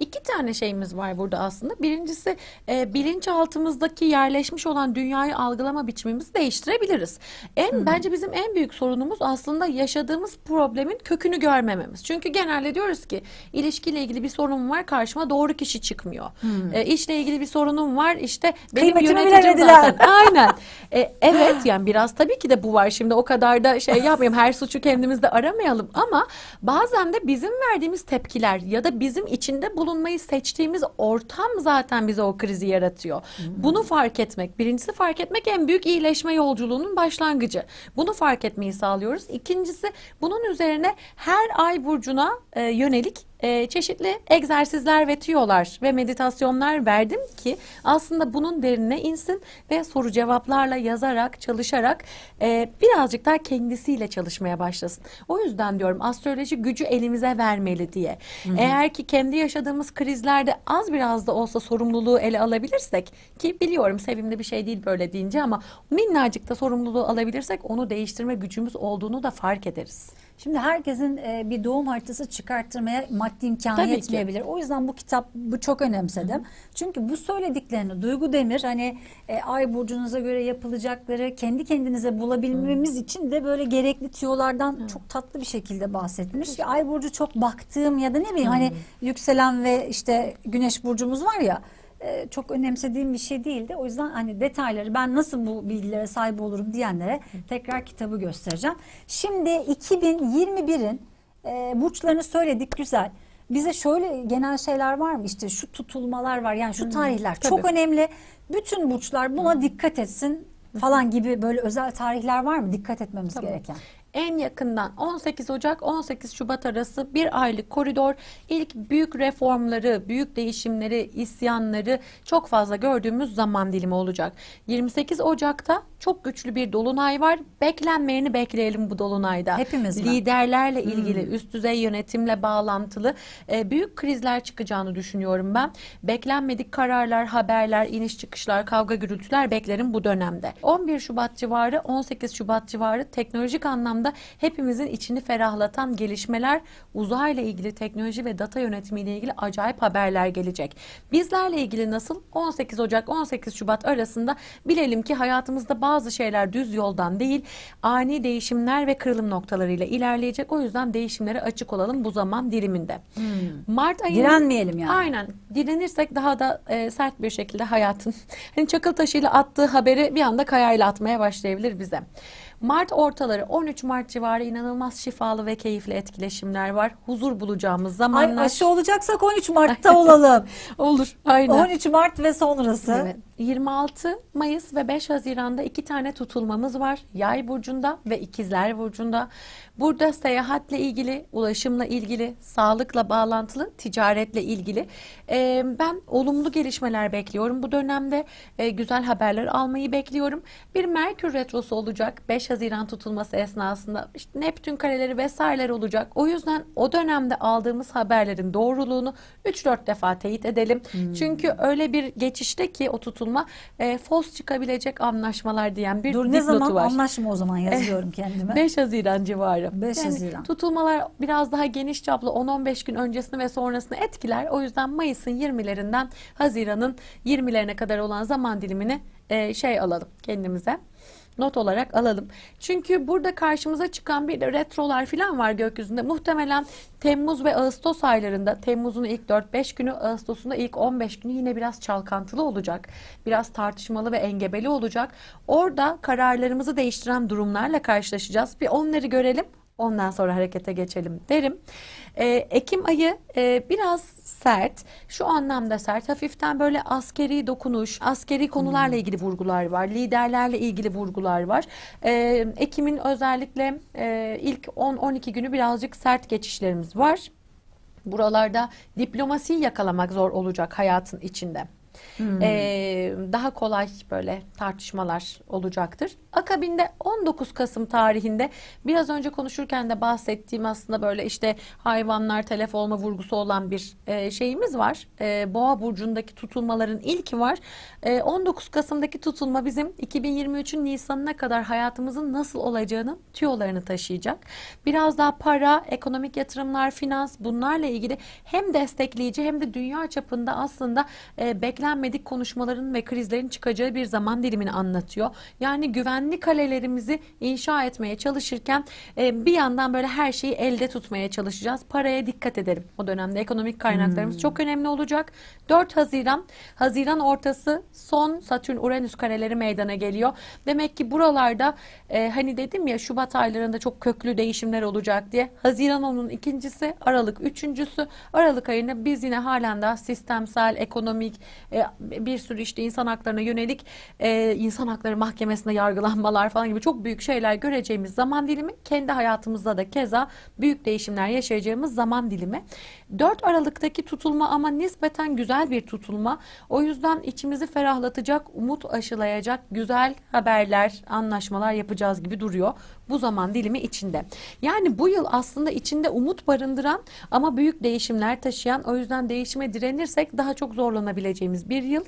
İki tane şeyimiz var burada aslında. Birincisi e, bilinçaltımızdaki yerleşmiş olan dünyayı algılama biçimimizi değiştirebiliriz. En hmm. Bence bizim en büyük sorunumuz aslında yaşadığımız problemin kökünü görmememiz. Çünkü genelde diyoruz ki ilişkiyle ilgili bir sorunum var karşıma doğru kişi çıkmıyor. Hmm. E, işle ilgili bir sorunum var işte benim Kıymetimi yöneticim zaten. Aynen. E, evet yani biraz tabii ki de bu var şimdi o kadar da şey yapmayayım her suçu kendimizde ara aramayalım ama bazen de bizim verdiğimiz tepkiler ya da bizim içinde bulunmayı seçtiğimiz ortam zaten bize o krizi yaratıyor. Hmm. Bunu fark etmek, birincisi fark etmek en büyük iyileşme yolculuğunun başlangıcı. Bunu fark etmeyi sağlıyoruz. İkincisi bunun üzerine her ay burcuna e, yönelik e, çeşitli egzersizler ve tüyolar ve meditasyonlar verdim ki aslında bunun derine insin ve soru cevaplarla yazarak, çalışarak e, birazcık daha kendisiyle çalışmaya başlasın. O yüzden diyorum astroloji gücü elimize vermeli diye. Hı-hı. Eğer ki kendi yaşadığımız krizlerde az biraz da olsa sorumluluğu ele alabilirsek ki biliyorum sevimli bir şey değil böyle deyince ama minnacık da sorumluluğu alabilirsek onu değiştirme gücümüz olduğunu da fark ederiz. Şimdi herkesin e, bir doğum haritası çıkarttırmaya maddi imkanı Tabii yetmeyebilir. Ki. O yüzden bu kitap bu çok önemsedim. Hı hı. Çünkü bu söylediklerini Duygu Demir hani e, ay burcunuza göre yapılacakları kendi kendinize bulabilmemiz hı. için de böyle gerekli tüyolardan hı. çok tatlı bir şekilde bahsetmiş. Hı. Ay burcu çok baktığım ya da ne bileyim hani, hı. hani yükselen ve işte güneş burcumuz var ya. E, çok önemsediğim bir şey değildi. O yüzden hani detayları ben nasıl bu bilgilere sahip olurum diyenlere tekrar kitabı göstereceğim. Şimdi 2021'in e, burçlarını söyledik güzel. Bize şöyle genel şeyler var mı? İşte şu tutulmalar var yani şu hmm, tarihler Hı, çok önemli. Bütün burçlar buna hmm. dikkat etsin falan gibi böyle özel tarihler var mı dikkat etmemiz Tabii. gereken? en yakından 18 Ocak 18 Şubat arası bir aylık koridor ilk büyük reformları, büyük değişimleri, isyanları çok fazla gördüğümüz zaman dilimi olacak. 28 Ocak'ta çok güçlü bir dolunay var. Beklenmeyeni bekleyelim bu dolunayda. Hepimiz mi? Liderlerle hmm. ilgili, hmm. üst düzey yönetimle bağlantılı e, büyük krizler çıkacağını düşünüyorum ben. Beklenmedik kararlar, haberler, iniş çıkışlar, kavga gürültüler beklerim bu dönemde. 11 Şubat civarı, 18 Şubat civarı teknolojik anlamda anlamda hepimizin içini ferahlatan gelişmeler uzayla ilgili teknoloji ve data yönetimiyle ilgili acayip haberler gelecek. Bizlerle ilgili nasıl 18 Ocak 18 Şubat arasında bilelim ki hayatımızda bazı şeyler düz yoldan değil ani değişimler ve kırılım noktalarıyla ilerleyecek. O yüzden değişimlere açık olalım bu zaman diliminde. Hmm. Mart ayının... Direnmeyelim yani. Aynen. Direnirsek daha da e, sert bir şekilde hayatın hani çakıl taşıyla attığı haberi bir anda kayayla atmaya başlayabilir bize. Mart ortaları 13 Mart civarı inanılmaz şifalı ve keyifli etkileşimler var. Huzur bulacağımız zamanlar. Ay aşı olacaksak 13 Mart'ta olalım. Olur aynen. 13 Mart ve sonrası. Evet. 26 Mayıs ve 5 Haziran'da iki tane tutulmamız var. Yay burcunda ve ikizler burcunda. Burada seyahatle ilgili, ulaşımla ilgili, sağlıkla bağlantılı, ticaretle ilgili e, ben olumlu gelişmeler bekliyorum. Bu dönemde e, güzel haberler almayı bekliyorum. Bir Merkür Retrosu olacak. 5 Haziran tutulması esnasında işte Neptün kareleri vesaireler olacak. O yüzden o dönemde aldığımız haberlerin doğruluğunu 3-4 defa teyit edelim. Hmm. Çünkü öyle bir geçişte ki o tutulma e, fos çıkabilecek anlaşmalar diyen bir Dur, ne zaman var. anlaşma o zaman yazıyorum kendime. 5 Haziran civarı çıkarıyor. 5 yani Haziran. Tutulmalar biraz daha geniş çaplı 10-15 gün öncesini ve sonrasını etkiler. O yüzden Mayıs'ın 20'lerinden Haziran'ın 20'lerine kadar olan zaman dilimini e, şey alalım kendimize not olarak alalım. Çünkü burada karşımıza çıkan bir de retrolar falan var gökyüzünde. Muhtemelen Temmuz ve Ağustos aylarında Temmuz'un ilk 4-5 günü, Ağustos'un da ilk 15 günü yine biraz çalkantılı olacak. Biraz tartışmalı ve engebeli olacak. Orada kararlarımızı değiştiren durumlarla karşılaşacağız. Bir onları görelim. Ondan sonra harekete geçelim derim. Ee, Ekim ayı e, biraz sert. Şu anlamda sert. Hafiften böyle askeri dokunuş, askeri konularla hmm. ilgili vurgular var. Liderlerle ilgili vurgular var. Ee, Ekim'in özellikle e, ilk 10-12 günü birazcık sert geçişlerimiz var. Buralarda diplomasiyi yakalamak zor olacak hayatın içinde. Hmm. Ee, daha kolay böyle tartışmalar olacaktır. Akabinde 19 Kasım tarihinde biraz önce konuşurken de bahsettiğim aslında böyle işte hayvanlar telef olma vurgusu olan bir e, şeyimiz var. E, Boğa burcundaki tutulmaların ilki var. E, 19 Kasım'daki tutulma bizim 2023'ün Nisan'ına kadar hayatımızın nasıl olacağının tüyolarını taşıyacak. Biraz daha para, ekonomik yatırımlar, finans bunlarla ilgili hem destekleyici hem de dünya çapında aslında e, beklentilerin beklenmedik konuşmaların ve krizlerin çıkacağı bir zaman dilimini anlatıyor. Yani güvenli kalelerimizi inşa etmeye çalışırken e, bir yandan böyle her şeyi elde tutmaya çalışacağız. Paraya dikkat edelim. O dönemde ekonomik kaynaklarımız hmm. çok önemli olacak. 4 Haziran, Haziran ortası son Satürn-Uranüs kareleri meydana geliyor. Demek ki buralarda e, hani dedim ya Şubat aylarında çok köklü değişimler olacak diye. Haziran onun ikincisi, Aralık üçüncüsü. Aralık ayında biz yine halen daha sistemsel, ekonomik, e, e, bir sürü işte insan haklarına yönelik e, insan hakları mahkemesinde yargılanmalar falan gibi çok büyük şeyler göreceğimiz zaman dilimi kendi hayatımızda da keza büyük değişimler yaşayacağımız zaman dilimi. 4 Aralık'taki tutulma ama nispeten güzel bir tutulma. O yüzden içimizi ferahlatacak, umut aşılayacak güzel haberler, anlaşmalar yapacağız gibi duruyor bu zaman dilimi içinde. Yani bu yıl aslında içinde umut barındıran ama büyük değişimler taşıyan o yüzden değişime direnirsek daha çok zorlanabileceğimiz bir yıl.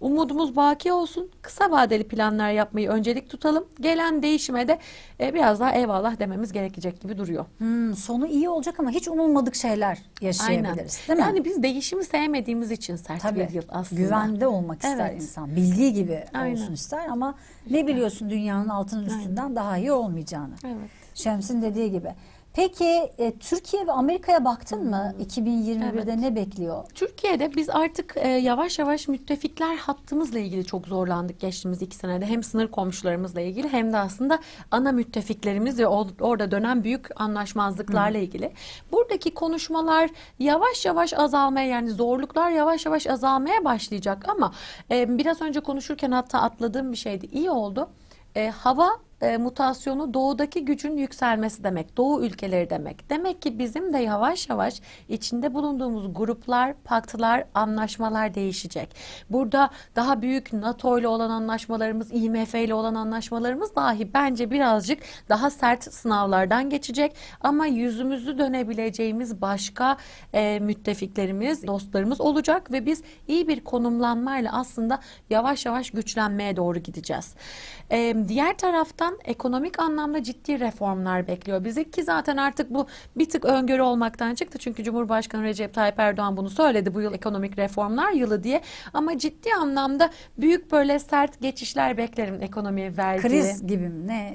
Umudumuz baki olsun. Kısa vadeli planlar yapmayı öncelik tutalım. Gelen değişime de e, biraz daha eyvallah dememiz gerekecek gibi duruyor. Hmm, sonu iyi olacak ama hiç umulmadık şeyler yaşayabiliriz Aynen. değil mi? Yani biz değişimi sevmediğimiz için sert Tabii, bir yıl aslında. Güvende olmak ister evet. insan. Bildiği gibi Aynen. olsun ister ama ne biliyorsun dünyanın altının üstünden Aynen. daha iyi olmayacağını olacağını. Evet. Şems'in dediği gibi. Peki e, Türkiye ve Amerika'ya baktın mı? 2021'de hmm. evet. ne bekliyor? Türkiye'de biz artık e, yavaş yavaş müttefikler hattımızla ilgili çok zorlandık geçtiğimiz iki senede. Hem sınır komşularımızla ilgili hem de aslında ana müttefiklerimiz ve o, orada dönen büyük anlaşmazlıklarla Hı. Hmm. ilgili. Buradaki konuşmalar yavaş yavaş azalmaya yani zorluklar yavaş yavaş azalmaya başlayacak ama e, biraz önce konuşurken hatta atladığım bir şeydi. iyi oldu. E, hava e, mutasyonu doğudaki gücün yükselmesi demek. Doğu ülkeleri demek. Demek ki bizim de yavaş yavaş içinde bulunduğumuz gruplar, paktlar, anlaşmalar değişecek. Burada daha büyük NATO ile olan anlaşmalarımız, IMF ile olan anlaşmalarımız dahi bence birazcık daha sert sınavlardan geçecek. Ama yüzümüzü dönebileceğimiz başka e, müttefiklerimiz, dostlarımız olacak ve biz iyi bir konumlanmayla aslında yavaş yavaş güçlenmeye doğru gideceğiz. E, diğer taraftan Türkiye'den ekonomik anlamda ciddi reformlar bekliyor bizi ki zaten artık bu bir tık öngörü olmaktan çıktı. Çünkü Cumhurbaşkanı Recep Tayyip Erdoğan bunu söyledi bu yıl ekonomik reformlar yılı diye. Ama ciddi anlamda büyük böyle sert geçişler beklerim ekonomiye verdiği. Kriz gibi mi ne?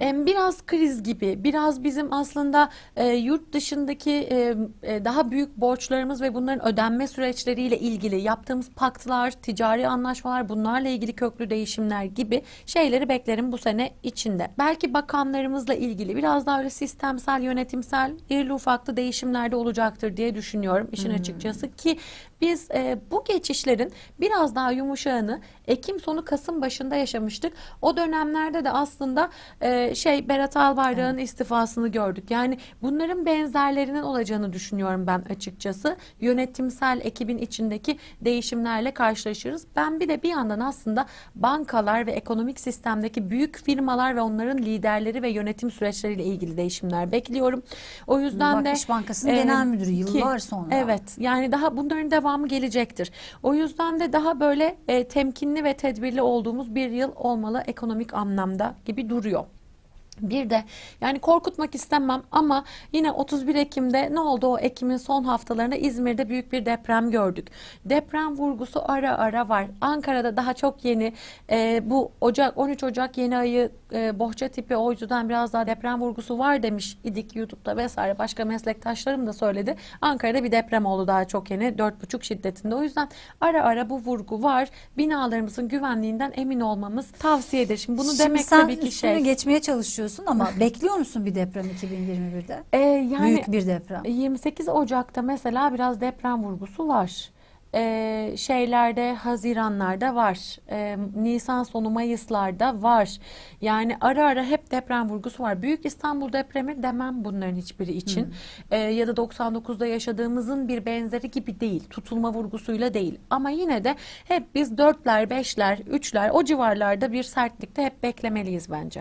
Yani? Biraz kriz gibi. Biraz bizim aslında e, yurt dışındaki e, e, daha büyük borçlarımız ve bunların ödenme süreçleriyle ilgili yaptığımız paktlar, ticari anlaşmalar bunlarla ilgili köklü değişimler gibi şeyleri beklerim bu sene iç içinde belki bakanlarımızla ilgili biraz daha öyle sistemsel yönetimsel irili ufaklı değişimlerde olacaktır diye düşünüyorum işin hmm. açıkçası ki biz e, bu geçişlerin biraz daha yumuşağını Ekim sonu Kasım başında yaşamıştık. O dönemlerde de aslında e, şey Berat Albayrak'ın evet. istifasını gördük. Yani bunların benzerlerinin olacağını düşünüyorum ben açıkçası. Yönetimsel ekibin içindeki değişimlerle karşılaşırız. Ben bir de bir yandan aslında bankalar ve ekonomik sistemdeki büyük firmalar ve onların liderleri ve yönetim süreçleriyle ilgili değişimler bekliyorum. O yüzden de İş Bankası'nın e, genel müdürü yıllar ki, sonra. Evet. Yani daha bunların devamı gelecektir. O yüzden de daha böyle e, temkinli disiplinli ve tedbirli olduğumuz bir yıl olmalı ekonomik anlamda gibi duruyor. Bir de yani korkutmak istemem ama yine 31 Ekim'de ne oldu o Ekim'in son haftalarında İzmir'de büyük bir deprem gördük. Deprem vurgusu ara ara var. Ankara'da daha çok yeni e, bu Ocak 13 Ocak yeni ayı e, bohça tipi o yüzden biraz daha deprem vurgusu var demiş idik YouTube'da vesaire başka meslektaşlarım da söyledi. Ankara'da bir deprem oldu daha çok yeni 4,5 şiddetinde. O yüzden ara ara bu vurgu var. Binalarımızın güvenliğinden emin olmamız tavsiye edilir. Şimdi bunu Şimdi demek sen tabii ki şey. geçmeye çalışıyorsun diyorsun ama bekliyor musun bir deprem 2021'de? Ee, yani Büyük bir deprem. 28 Ocak'ta mesela biraz deprem vurgusu var. Ee, şeylerde Haziranlarda var. Ee, Nisan sonu Mayıslarda var. Yani ara ara hep deprem vurgusu var. Büyük İstanbul depremi demem bunların hiçbiri için. Hmm. Ee, ya da 99'da yaşadığımızın bir benzeri gibi değil. Tutulma vurgusuyla değil. Ama yine de hep biz dörtler, beşler, üçler o civarlarda bir sertlikte hep beklemeliyiz bence.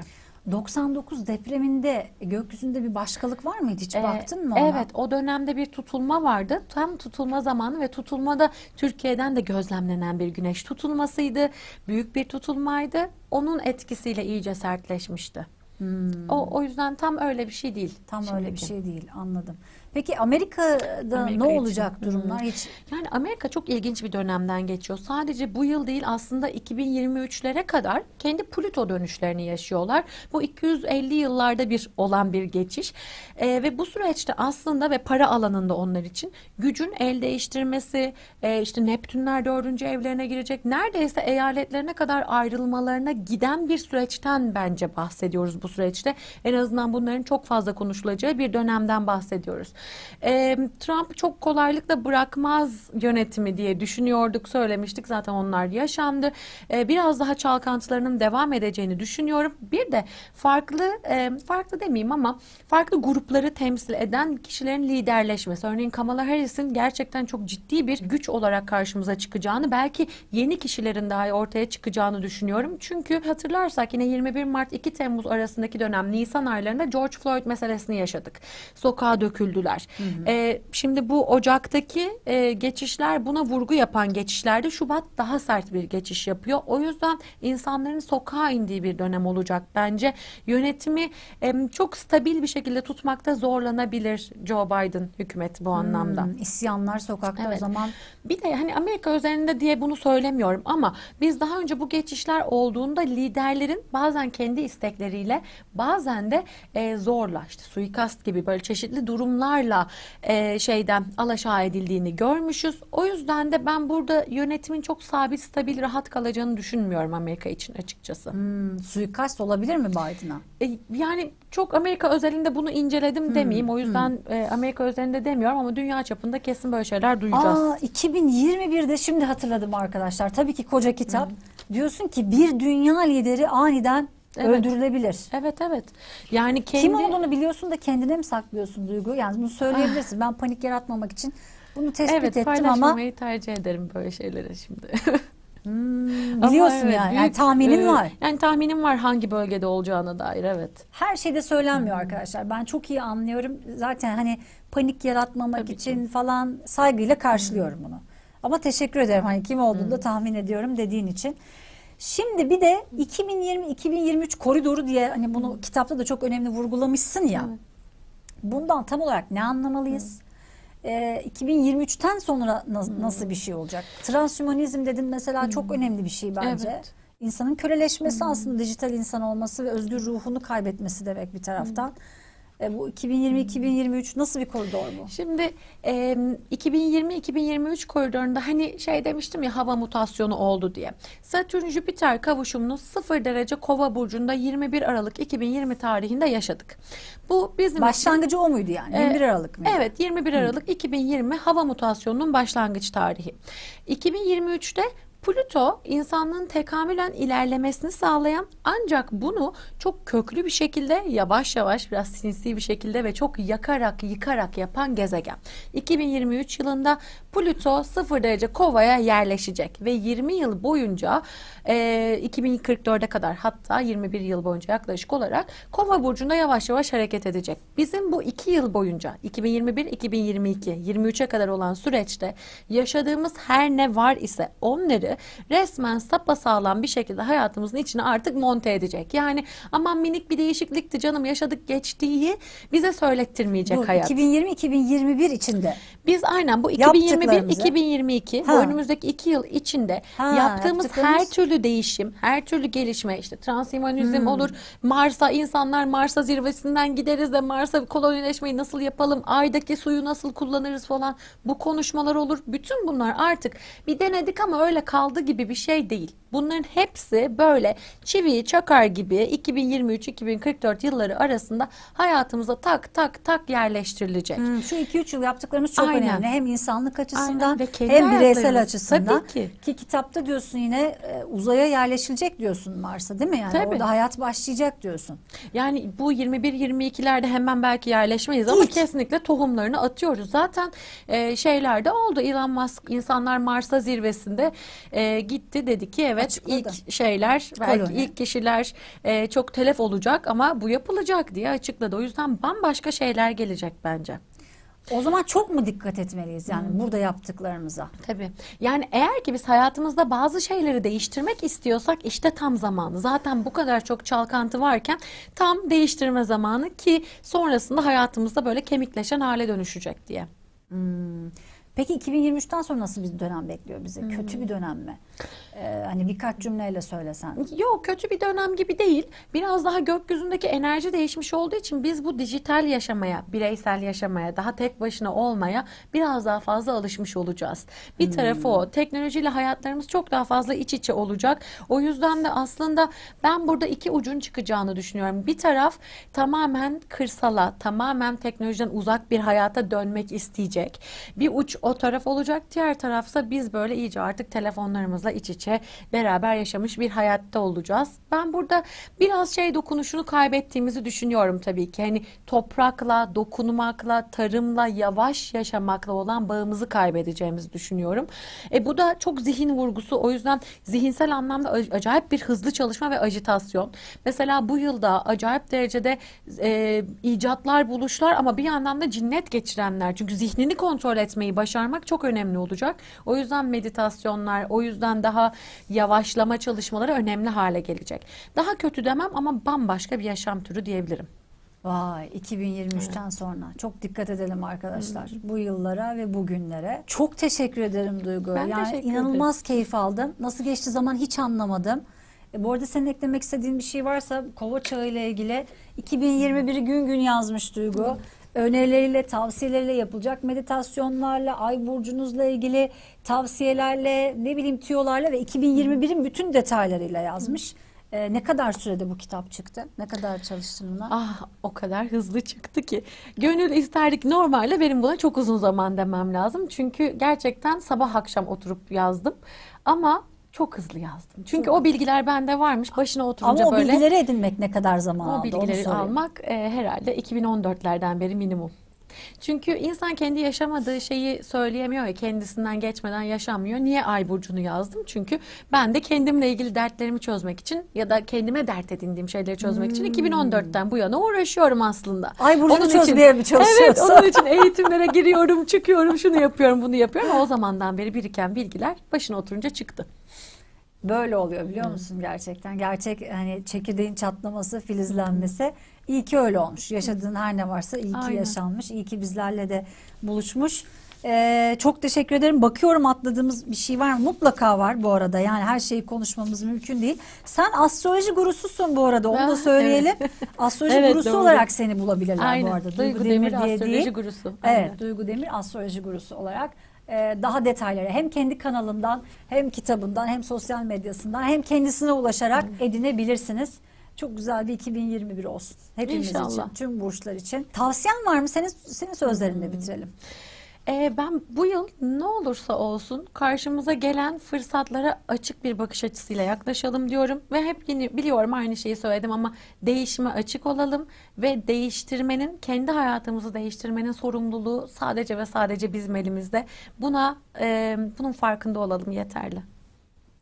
99 depreminde gökyüzünde bir başkalık var mıydı? Hiç ee, baktın mı ona? Evet o dönemde bir tutulma vardı. Tam tutulma zamanı ve tutulmada Türkiye'den de gözlemlenen bir güneş tutulmasıydı. Büyük bir tutulmaydı. Onun etkisiyle iyice sertleşmişti. Hmm. O, o yüzden tam öyle bir şey değil. Tam şimdiki. öyle bir şey değil anladım. Peki Amerika'da Amerika ne olacak için. durumlar hiç? Yani Amerika çok ilginç bir dönemden geçiyor. Sadece bu yıl değil aslında 2023'lere kadar kendi Plüto dönüşlerini yaşıyorlar. Bu 250 yıllarda bir olan bir geçiş ee, ve bu süreçte aslında ve para alanında onlar için gücün el değiştirmesi, e, işte Neptünler dördüncü evlerine girecek, neredeyse eyaletlerine kadar ayrılmalarına giden bir süreçten bence bahsediyoruz bu süreçte. En azından bunların çok fazla konuşulacağı bir dönemden bahsediyoruz. E, Trump çok kolaylıkla bırakmaz yönetimi diye düşünüyorduk, söylemiştik zaten onlar yaşandı. E, biraz daha çalkantılarının devam edeceğini düşünüyorum. Bir de farklı e, farklı demeyeyim ama farklı grupları temsil eden kişilerin liderleşmesi. Örneğin Kamala Harris'in gerçekten çok ciddi bir güç olarak karşımıza çıkacağını, belki yeni kişilerin daha ortaya çıkacağını düşünüyorum. Çünkü hatırlarsak yine 21 Mart 2 Temmuz arasındaki dönem Nisan aylarında George Floyd meselesini yaşadık. Sokağa döküldüler geçişler. Hı hı. E, şimdi bu Ocak'taki e, geçişler buna vurgu yapan geçişlerde Şubat daha sert bir geçiş yapıyor. O yüzden insanların sokağa indiği bir dönem olacak bence. Yönetimi e, çok stabil bir şekilde tutmakta zorlanabilir Joe Biden hükümet bu hmm, anlamda. Hmm, isyanlar sokakta evet. o zaman. Bir de hani Amerika üzerinde diye bunu söylemiyorum ama biz daha önce bu geçişler olduğunda liderlerin bazen kendi istekleriyle bazen de e, zorla işte suikast gibi böyle çeşitli durumlar kararla e, şeyden alaşağı edildiğini görmüşüz. O yüzden de ben burada yönetimin çok sabit, stabil, rahat kalacağını düşünmüyorum Amerika için açıkçası. Hmm, suikast olabilir mi Biden'a? E, yani çok Amerika özelinde bunu inceledim hmm, O hmm. yüzden hmm. e, Amerika özelinde demiyorum ama dünya çapında kesin böyle şeyler duyacağız. Aa, 2021'de şimdi hatırladım arkadaşlar. Tabii ki koca kitap. Hmm. Diyorsun ki bir dünya lideri aniden evet. öldürülebilir. Evet evet. Yani kendi... Kim olduğunu biliyorsun da kendine mi saklıyorsun Duygu? Yani bunu söyleyebilirsin. Ah. ben panik yaratmamak için bunu tespit evet, ettim ama. Evet paylaşmamayı tercih ederim böyle şeylere şimdi. Hmm, biliyorsun evet, yani. Büyük, yani tahminin e, var. Yani tahminim var hangi bölgede olacağına dair evet. Her şeyde söylenmiyor hmm. arkadaşlar. Ben çok iyi anlıyorum. Zaten hani panik yaratmamak Tabii için ki. falan saygıyla karşılıyorum hmm. bunu. Ama teşekkür ederim hani kim olduğunu hmm. da tahmin ediyorum dediğin için. Şimdi bir de 2020-2023 koridoru diye hani bunu Hı. kitapta da çok önemli vurgulamışsın ya. Hı. Bundan tam olarak ne anlamalıyız? Hı. 2023'ten ee, sonra na hmm. nasıl bir şey olacak? Transhumanizm dedin mesela hmm. çok önemli bir şey bence. Evet. İnsanın köleleşmesi hmm. aslında dijital insan olması ve özgür ruhunu kaybetmesi demek bir taraftan. Hmm. E, bu 2020-2023 nasıl bir koridor bu? Şimdi e, 2020-2023 koridorunda hani şey demiştim ya hava mutasyonu oldu diye. Satürn-Jüpiter kavuşumunu 0 derece kova burcunda 21 Aralık 2020 tarihinde yaşadık. Bu bizim Başlangıcı için, o muydu yani? 21 e, Aralık mı? Evet 21 Aralık Hı. 2020 hava mutasyonunun başlangıç tarihi. 2023'te Plüto insanlığın tekamülen ilerlemesini sağlayan ancak bunu çok köklü bir şekilde yavaş yavaş biraz sinsi bir şekilde ve çok yakarak yıkarak yapan gezegen. 2023 yılında Plüto 0 derece kovaya yerleşecek ve 20 yıl boyunca e, 2044'e kadar hatta 21 yıl boyunca yaklaşık olarak kova burcunda yavaş yavaş hareket edecek. Bizim bu 2 yıl boyunca 2021-2022 23'e kadar olan süreçte yaşadığımız her ne var ise onları bizi resmen sapasağlam bir şekilde hayatımızın içine artık monte edecek. Yani aman minik bir değişiklikti canım yaşadık geçtiği bize söylettirmeyecek bu, hayat. 2020-2021 içinde. Biz aynen bu 2021-2022 bu önümüzdeki iki yıl içinde ha, yaptığımız her türlü değişim, her türlü gelişme işte transhumanizm hmm. olur, Mars'a insanlar Mars'a zirvesinden gideriz de Mars'a kolonileşmeyi nasıl yapalım, aydaki suyu nasıl kullanırız falan bu konuşmalar olur. Bütün bunlar artık bir denedik ama öyle kaldı kaldı gibi bir şey değil. Bunların hepsi böyle çiviyi çakar gibi 2023-2044 yılları arasında hayatımıza tak tak tak yerleştirilecek. Hmm, şu 2-3 yıl yaptıklarımız çok Aynen. önemli. Hem insanlık açısından hem bireysel açısından. Tabii ki. ki kitapta diyorsun yine e, uzaya yerleşilecek diyorsun Mars'a değil mi? Yani Tabii. orada hayat başlayacak diyorsun. Yani bu 21-22'lerde hemen belki yerleşmeyiz ama İlk. kesinlikle tohumlarını atıyoruz. Zaten e, şeylerde oldu Elon Musk insanlar Mars'a zirvesinde e, gitti dedi ki evet Açıkladı. ilk şeyler belki Koloni. ilk kişiler e, çok telef olacak ama bu yapılacak diye açıkladı. O yüzden bambaşka şeyler gelecek bence. O zaman çok mu dikkat etmeliyiz yani hmm. burada yaptıklarımıza? Tabii. Yani eğer ki biz hayatımızda bazı şeyleri değiştirmek istiyorsak işte tam zamanı. Zaten bu kadar çok çalkantı varken tam değiştirme zamanı ki sonrasında hayatımızda böyle kemikleşen hale dönüşecek diye. Hmm. Peki 2023'ten sonra nasıl bir dönem bekliyor bizi? Hmm. Kötü bir dönem mi? Ee, hani birkaç cümleyle söylesen. Yok kötü bir dönem gibi değil. Biraz daha gökyüzündeki enerji değişmiş olduğu için biz bu dijital yaşamaya, bireysel yaşamaya, daha tek başına olmaya biraz daha fazla alışmış olacağız. Bir hmm. tarafı o. Teknolojiyle hayatlarımız çok daha fazla iç içe olacak. O yüzden de aslında ben burada iki ucun çıkacağını düşünüyorum. Bir taraf tamamen kırsala, tamamen teknolojiden uzak bir hayata dönmek isteyecek. Bir uç o taraf olacak. Diğer tarafsa biz böyle iyice artık telefonlarımızla iç içe beraber yaşamış bir hayatta olacağız. Ben burada biraz şey dokunuşunu kaybettiğimizi düşünüyorum tabii ki. Hani toprakla, dokunmakla, tarımla, yavaş yaşamakla olan bağımızı kaybedeceğimizi düşünüyorum. E bu da çok zihin vurgusu. O yüzden zihinsel anlamda acayip bir hızlı çalışma ve ajitasyon. Mesela bu yılda acayip derecede e, icatlar, buluşlar ama bir yandan da cinnet geçirenler. Çünkü zihnini kontrol etmeyi başarıyor başarmak çok önemli olacak. O yüzden meditasyonlar, o yüzden daha yavaşlama çalışmaları önemli hale gelecek. Daha kötü demem ama bambaşka bir yaşam türü diyebilirim. Vay 2023'ten sonra çok dikkat edelim arkadaşlar bu yıllara ve bugünlere. Çok teşekkür ederim Duygu. Ben yani teşekkür inanılmaz ederim. keyif aldım. Nasıl geçti zaman hiç anlamadım. E, bu arada senin eklemek istediğin bir şey varsa kova çağı ile ilgili 2021'i gün gün yazmış Duygu. Hı önerileriyle, tavsiyeleriyle, yapılacak meditasyonlarla, ay burcunuzla ilgili tavsiyelerle, ne bileyim tüyolarla ve 2021'in bütün detaylarıyla yazmış. Hı. Ee, ne kadar sürede bu kitap çıktı? Ne kadar çalıştın buna? Ah o kadar hızlı çıktı ki. Gönül isterdik normalde benim buna çok uzun zaman demem lazım. Çünkü gerçekten sabah akşam oturup yazdım. Ama çok hızlı yazdım. Çünkü o bilgiler bende varmış. Başına oturunca böyle. Ama o böyle. bilgileri edinmek ne kadar zaman o aldı? onu bilgileri soruyorum. almak e, herhalde 2014'lerden beri minimum. Çünkü insan kendi yaşamadığı şeyi söyleyemiyor ya kendisinden geçmeden yaşamıyor. Niye ay burcunu yazdım? Çünkü ben de kendimle ilgili dertlerimi çözmek için ya da kendime dert edindiğim şeyleri çözmek hmm. için 2014'ten bu yana uğraşıyorum aslında. Ay burcunu onun çözmeye için, mi çalışıyorsun? Evet onun için eğitimlere giriyorum, çıkıyorum, şunu yapıyorum, bunu yapıyorum. O zamandan beri biriken bilgiler başına oturunca çıktı böyle oluyor biliyor musun hmm. gerçekten? Gerçek hani çekirdeğin çatlaması, filizlenmesi. Hmm İyi ki öyle olmuş. Yaşadığın her ne varsa iyi ki Aynen. yaşanmış. İyi ki bizlerle de buluşmuş. Ee, çok teşekkür ederim. Bakıyorum atladığımız bir şey var mı? Mutlaka var bu arada. Yani her şeyi konuşmamız mümkün değil. Sen astroloji gurususun bu arada. Onu da söyleyelim. Astroloji evet, gurusu doğru. olarak seni bulabilirler Aynen. bu arada. Duygu, Duygu Demir, Demir diye astroloji değil. gurusu. Aynen. Evet, Duygu Demir astroloji gurusu olarak ee, daha detaylara hem kendi kanalından hem kitabından hem sosyal medyasından hem kendisine ulaşarak edinebilirsiniz çok güzel bir 2021 olsun. Hepimiz İnşallah. için, tüm burçlar için. Tavsiyen var mı? Senin, senin sözlerinle hmm. bitirelim. Ee, ben bu yıl ne olursa olsun karşımıza gelen fırsatlara açık bir bakış açısıyla yaklaşalım diyorum. Ve hep yine biliyorum aynı şeyi söyledim ama değişime açık olalım. Ve değiştirmenin, kendi hayatımızı değiştirmenin sorumluluğu sadece ve sadece bizim elimizde. Buna, e, bunun farkında olalım yeterli.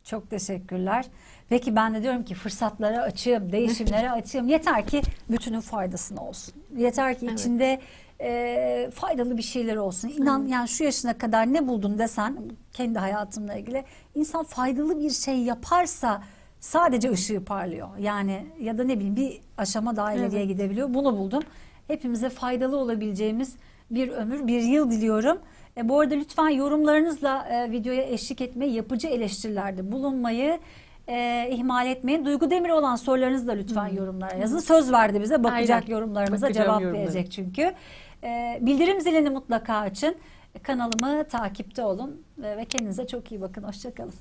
Çok teşekkürler. Peki ben de diyorum ki fırsatlara açığım, değişimlere açığım. Yeter ki bütünün faydasını olsun. Yeter ki evet. içinde e, faydalı bir şeyler olsun. İnan evet. yani şu yaşına kadar ne buldun desen kendi hayatımla ilgili insan faydalı bir şey yaparsa sadece ışığı parlıyor. Yani ya da ne bileyim bir aşama daha ileriye evet. gidebiliyor. Bunu buldum. Hepimize faydalı olabileceğimiz bir ömür, bir yıl diliyorum. E, bu arada lütfen yorumlarınızla e, videoya eşlik etmeyi, yapıcı eleştirilerde bulunmayı e, ihmal etmeyin. Duygu Demir olan sorularınızı da lütfen yorumlara yazın. Söz verdi bize bakacak Aynen. yorumlarımıza Bakacağım cevap yorumlarım. verecek çünkü. E, bildirim zilini mutlaka açın. E, kanalımı takipte olun e, ve kendinize çok iyi bakın. Hoşçakalın.